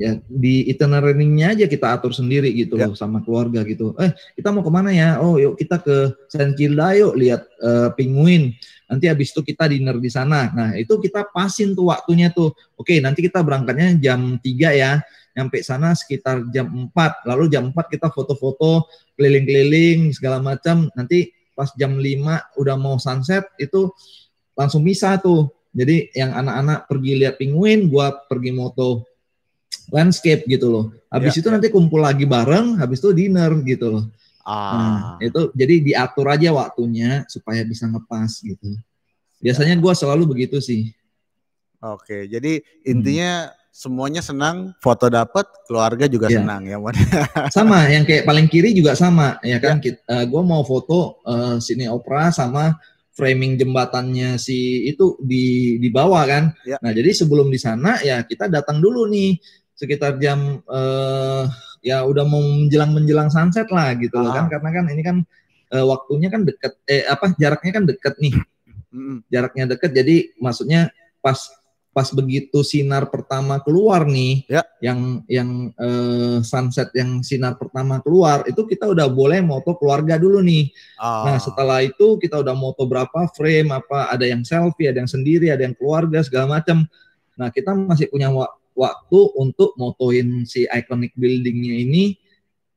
ya di itinerary-nya aja kita atur sendiri gitu ya. loh sama keluarga gitu. Eh, kita mau kemana ya? Oh, yuk kita ke St. Kilda yuk lihat uh, penguin. Nanti habis itu kita dinner di sana. Nah, itu kita pasin tuh waktunya tuh. Oke, nanti kita berangkatnya jam 3 ya. Nyampe sana sekitar jam 4. Lalu jam 4 kita foto-foto keliling-keliling segala macam. Nanti pas jam 5 udah mau sunset itu langsung bisa tuh. Jadi yang anak-anak pergi lihat penguin, gua pergi moto landscape gitu loh. Habis yeah, itu ya. nanti kumpul lagi bareng, habis itu dinner gitu loh. Ah. Nah, itu jadi diatur aja waktunya supaya bisa ngepas gitu. Biasanya gua selalu begitu sih. Oke, jadi intinya hmm semuanya senang, foto dapat, keluarga juga yeah. senang ya. sama, yang kayak paling kiri juga sama ya kan. Ya. Uh, eh, gue mau foto uh, eh, sini opera sama framing jembatannya si itu di di bawah kan. Yeah. Nah jadi sebelum di sana ya kita datang dulu nih sekitar jam uh, ya udah mau menjelang menjelang sunset lah gitu loh kan ah. karena kan ini kan uh, waktunya kan deket eh apa jaraknya kan deket nih. Mm -hmm. Jaraknya deket jadi maksudnya pas pas begitu sinar pertama keluar nih, ya. yang yang uh, sunset yang sinar pertama keluar itu kita udah boleh moto keluarga dulu nih. Ah. Nah setelah itu kita udah moto berapa frame apa ada yang selfie, ada yang sendiri, ada yang keluarga segala macam. Nah kita masih punya wa waktu untuk motoin si iconic buildingnya ini.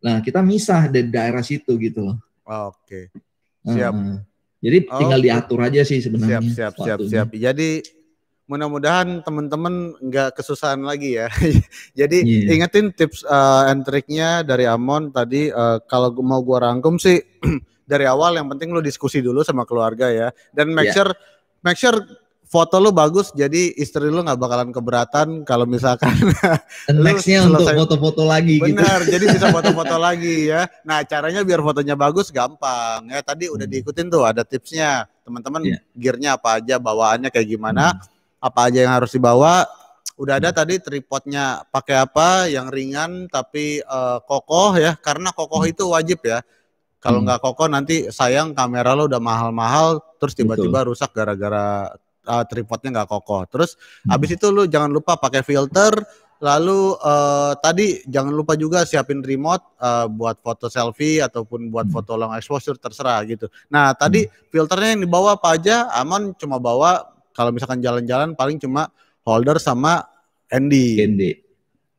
Nah kita misah dari daerah situ gitu loh. Oke, okay. siap. Uh, jadi tinggal oh. diatur aja sih sebenarnya. Siap, siap, siap, siap. Jadi mudah-mudahan teman-teman nggak kesusahan lagi ya. Jadi yeah. ingetin tips uh, and triknya dari Amon tadi uh, kalau mau gua rangkum sih dari awal yang penting lu diskusi dulu sama keluarga ya dan make yeah. sure make sure foto lu bagus jadi istri lu nggak bakalan keberatan kalau misalkan nextnya untuk foto-foto lagi gitu. benar gitu. jadi bisa foto-foto lagi ya nah caranya biar fotonya bagus gampang ya tadi udah hmm. diikutin tuh ada tipsnya teman-teman yeah. gearnya apa aja bawaannya kayak gimana hmm apa aja yang harus dibawa. Udah ada tadi tripodnya pakai apa yang ringan tapi uh, kokoh ya karena kokoh hmm. itu wajib ya. Kalau hmm. nggak hmm. kokoh nanti sayang kamera lo udah mahal-mahal terus tiba-tiba rusak gara-gara uh, tripodnya nggak kokoh. Terus hmm. abis itu lo jangan lupa pakai filter. Lalu uh, tadi jangan lupa juga siapin remote uh, buat foto selfie ataupun buat hmm. foto long exposure terserah gitu. Nah tadi filternya yang dibawa apa aja? aman cuma bawa kalau misalkan jalan-jalan paling cuma holder sama Andy. GND.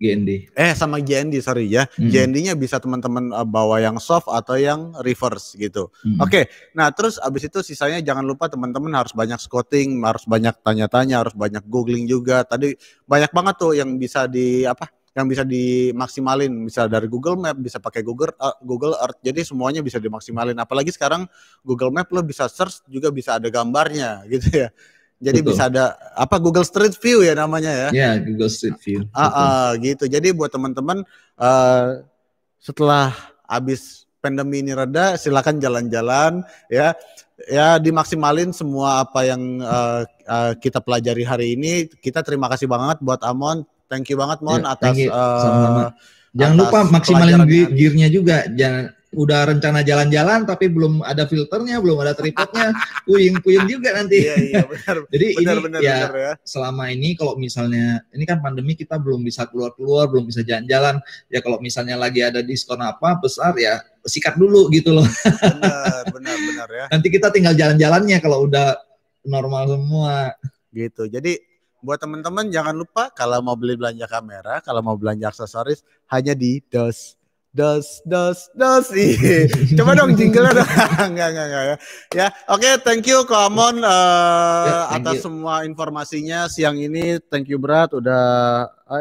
GND. Eh sama GND sorry ya. Hmm. GND-nya bisa teman-teman uh, bawa yang soft atau yang reverse gitu. Hmm. Oke. Okay. Nah, terus abis itu sisanya jangan lupa teman-teman harus banyak scouting, harus banyak tanya-tanya, harus banyak googling juga. Tadi banyak banget tuh yang bisa di apa? yang bisa dimaksimalin bisa dari Google Map bisa pakai Google uh, Google Earth jadi semuanya bisa dimaksimalin apalagi sekarang Google Map lo bisa search juga bisa ada gambarnya gitu ya jadi Betul. bisa ada apa Google Street View ya namanya ya? Iya yeah, Google Street View. Ah, uh, gitu. Jadi buat teman-teman uh, setelah habis pandemi ini reda, silakan jalan-jalan ya. Ya dimaksimalin semua apa yang uh, uh, kita pelajari hari ini. Kita terima kasih banget buat Amon. Thank you banget Mon yeah, atas. Uh, Jangan atas lupa maksimalin gearnya juga. Jangan udah rencana jalan-jalan tapi belum ada filternya, belum ada tripodnya, puyeng-puyeng juga nanti. Iya, iya, benar. Jadi benar, ini benar, ya, benar, ya selama ini kalau misalnya ini kan pandemi kita belum bisa keluar-keluar, belum bisa jalan-jalan. Ya kalau misalnya lagi ada diskon apa besar ya sikat dulu gitu loh. Benar, benar, benar ya. Nanti kita tinggal jalan-jalannya kalau udah normal semua. Gitu. Jadi buat teman-teman jangan lupa kalau mau beli belanja kamera, kalau mau belanja aksesoris hanya di DOS dos dos dos coba dong jingle dong enggak enggak enggak ya ya oke okay, thank you Komon uh, eh, yeah, atas you. semua informasinya siang ini thank you berat udah uh,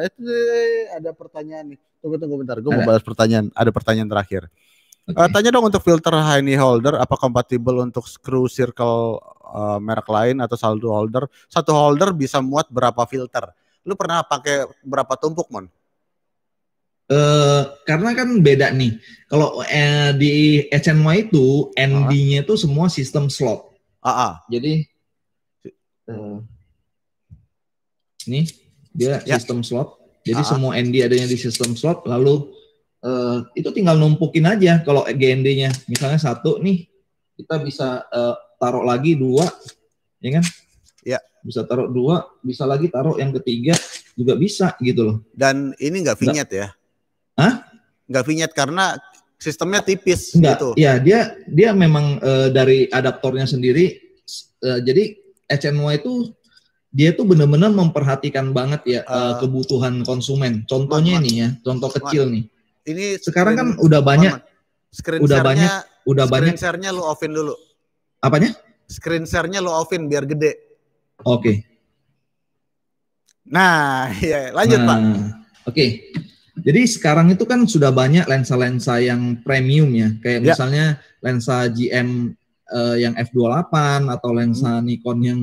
ada pertanyaan nih tunggu tunggu bentar gue mau balas pertanyaan ada pertanyaan terakhir okay. uh, eh, tanya dong untuk filter honey holder apa kompatibel untuk screw circle uh, merek lain atau saldo holder satu holder bisa muat berapa filter lu pernah pakai berapa tumpuk mon Uh, karena kan beda nih. Kalau uh, di SNY itu ND-nya ah. itu semua sistem slot. Uh ah, -huh. Ah. Jadi uh, ini dia yeah. sistem slot. Jadi uh -huh. semua ND adanya di sistem slot. Lalu uh, itu tinggal numpukin aja kalau GND-nya. Misalnya satu nih kita bisa uh, taruh lagi dua, ya kan? Ya. Bisa taruh dua, bisa lagi taruh yang ketiga juga bisa gitu loh. Dan ini nggak vignette ya? Hah? Nggak vinyet karena sistemnya tipis Nggak, gitu. Iya, dia dia memang uh, dari adaptornya sendiri uh, jadi HMY itu dia tuh benar-benar memperhatikan banget ya uh, kebutuhan konsumen. Contohnya nih ya, contoh kecil nih. Ini sekarang kan udah banyak screen udah banyak udah banyak screen share-nya lu offin dulu. Apanya? Screen share-nya lu offin biar gede. Oke. Okay. Nah, ya lanjut nah, Pak. Oke. Okay. Jadi sekarang itu kan sudah banyak lensa-lensa yang premium ya, kayak ya. misalnya lensa GM uh, eh, yang f28 atau lensa hmm. Nikon yang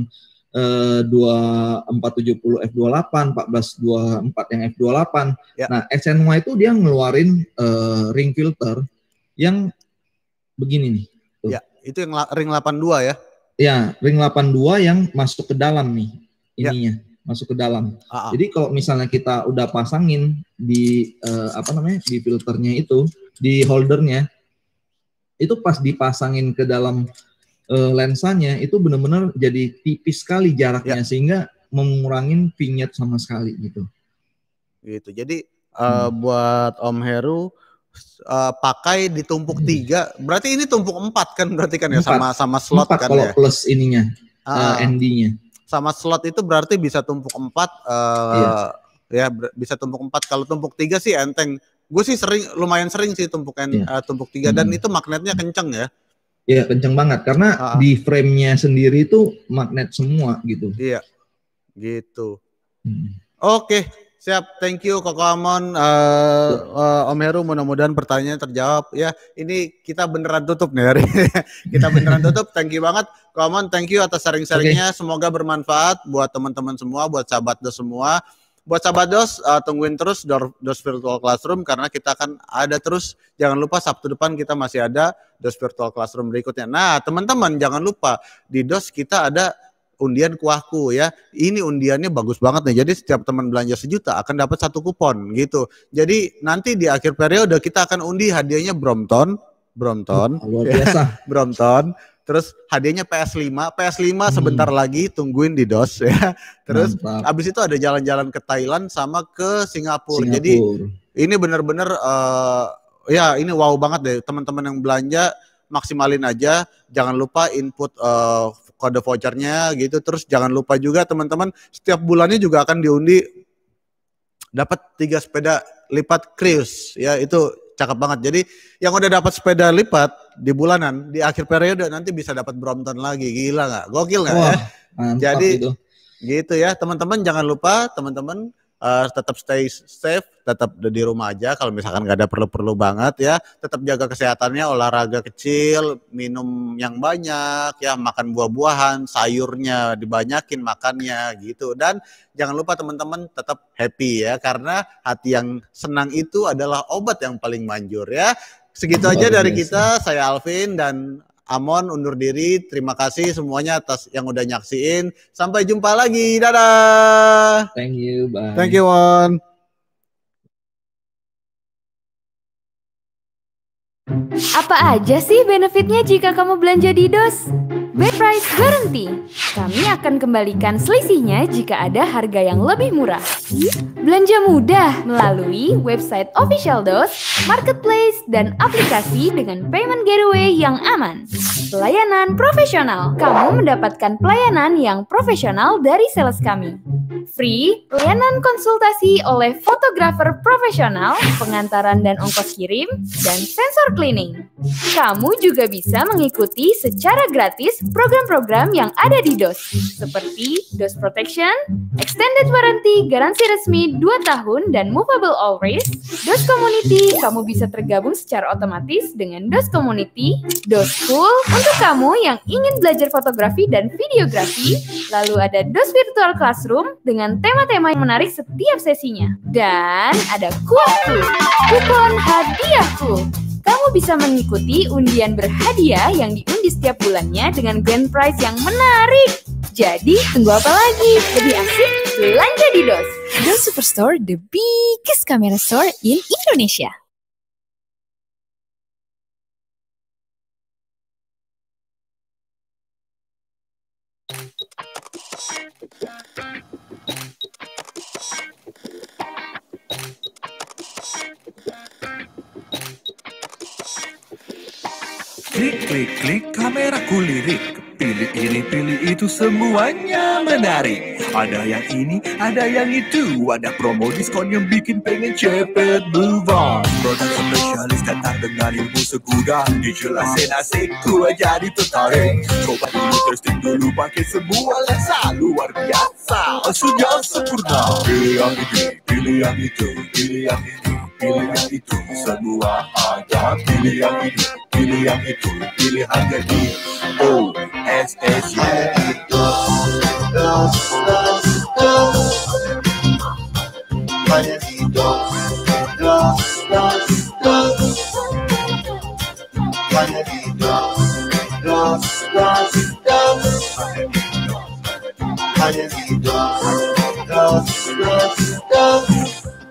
uh, 2470 f28, 1424 yang f28. Ya. Nah, SNY itu dia ngeluarin uh, ring filter yang begini nih. Tuh. Ya, itu yang ring 82 ya. Ya, ring 82 yang masuk ke dalam nih ya. ininya. Ya masuk ke dalam. Uh -uh. Jadi kalau misalnya kita udah pasangin di uh, apa namanya di filternya itu di holdernya itu pas dipasangin ke dalam uh, lensanya itu benar-benar jadi tipis sekali jaraknya yeah. sehingga mengurangi vignette sama sekali gitu. Gitu. Jadi uh, hmm. buat Om Heru uh, pakai ditumpuk iya. tiga, berarti ini tumpuk empat kan berarti kan ya sama sama slot empat kan kalau ya. plus ininya uh, ah, uh, ND-nya sama slot itu berarti bisa tumpuk empat uh, iya. ya bisa tumpuk empat kalau tumpuk tiga sih enteng gue sih sering lumayan sering sih tumpukan iya. uh, tumpuk tiga hmm. dan itu magnetnya kenceng ya Iya kenceng banget karena uh, di framenya sendiri itu magnet semua gitu. Iya, gitu. Hmm. Oke, okay. Siap, thank you Koko Amon, uh, uh, Om Heru. Mudah-mudahan pertanyaan terjawab ya. Ini kita beneran tutup nih hari. kita beneran tutup. Thank you banget, Koko Amon. Thank you atas sharing-sharingnya. Okay. Semoga bermanfaat buat teman-teman semua, buat sahabat dos semua. Buat sahabat dos, uh, eh, tungguin terus dos, dos virtual classroom karena kita akan ada terus. Jangan lupa Sabtu depan kita masih ada dos virtual classroom berikutnya. Nah, teman-teman jangan lupa di dos kita ada undian kuahku ya. Ini undiannya bagus banget nih. Jadi setiap teman belanja sejuta akan dapat satu kupon gitu. Jadi nanti di akhir periode kita akan undi hadiahnya Brompton, Brompton, luar biasa. Brompton. Terus hadiahnya PS5, PS5 hmm. sebentar lagi tungguin di DOS ya. Terus Mantap. abis itu ada jalan-jalan ke Thailand sama ke Singapura. Singapura. Jadi ini benar-benar uh, eh, ya ini wow banget deh teman-teman yang belanja maksimalin aja. Jangan lupa input uh, kode vouchernya gitu. Terus jangan lupa juga teman-teman setiap bulannya juga akan diundi dapat tiga sepeda lipat Krius ya itu cakep banget. Jadi yang udah dapat sepeda lipat di bulanan, di akhir periode nanti bisa dapat Brompton lagi. Gila nggak? Gokil nggak ya? Jadi itu. gitu ya, teman-teman jangan lupa teman-teman uh, tetap stay safe, tetap di rumah aja kalau misalkan nggak ada perlu-perlu banget ya, tetap jaga kesehatannya, olahraga kecil, minum yang banyak ya, makan buah-buahan, sayurnya dibanyakin makannya gitu. Dan jangan lupa teman-teman tetap happy ya karena hati yang senang itu adalah obat yang paling manjur ya. Segitu aja dari kita, saya Alvin dan Amon undur diri. Terima kasih semuanya atas yang udah nyaksiin. Sampai jumpa lagi. Dadah. Thank you. Bye. Thank you, Won. Apa aja sih benefitnya jika kamu belanja di DOS? Bed Price Guarantee. Kami akan kembalikan selisihnya jika ada harga yang lebih murah. Belanja mudah melalui website official DOS, marketplace, dan aplikasi dengan payment gateway yang aman. Pelayanan profesional. Kamu mendapatkan pelayanan yang profesional dari sales kami. Free, pelayanan konsultasi oleh fotografer profesional, pengantaran dan ongkos kirim, dan sensor cleaning. Kamu juga bisa mengikuti secara gratis program-program yang ada di DOS, seperti DOS Protection, Extended Warranty, Garansi Resmi 2 tahun, dan Movable Always, DOS Community, kamu bisa tergabung secara otomatis dengan DOS Community, DOS School, untuk kamu yang ingin belajar fotografi dan videografi, lalu ada DOS Virtual Classroom dengan tema-tema yang menarik setiap sesinya. Dan ada Kuahku, kupon hadiahku. Kamu bisa mengikuti undian berhadiah yang diundi setiap bulannya dengan grand prize yang menarik. Jadi, tunggu apa lagi? Lebih asik, belanja di DOS. DOS Superstore, the biggest camera store in Indonesia. Klik, klik, klik, kameraku lirik. Pilih ini, pilih itu, semuanya menarik. Ada yang ini, ada yang itu. Ada promo diskon yang bikin pengen cepet move on. Produk spesialis datang dengan ilmu segudang. Dijelasin asik, ku jadi tertarik. Coba dulu testing dulu pakai semua lensa luar biasa. Sudah sempurna. Pilih yang ini, pilih yang itu, pilih yang ini pilih yang itu. Semua ada, pilih yang ini, Billy, Billy, Dile a que tú, dile a que tú, oh, este es yo. Dos, dos, dos, dos. Vaya y dos, dos, dos, dos. Vaya y dos, dos, dos, dos. Vaya y dos, dos, dos, dos.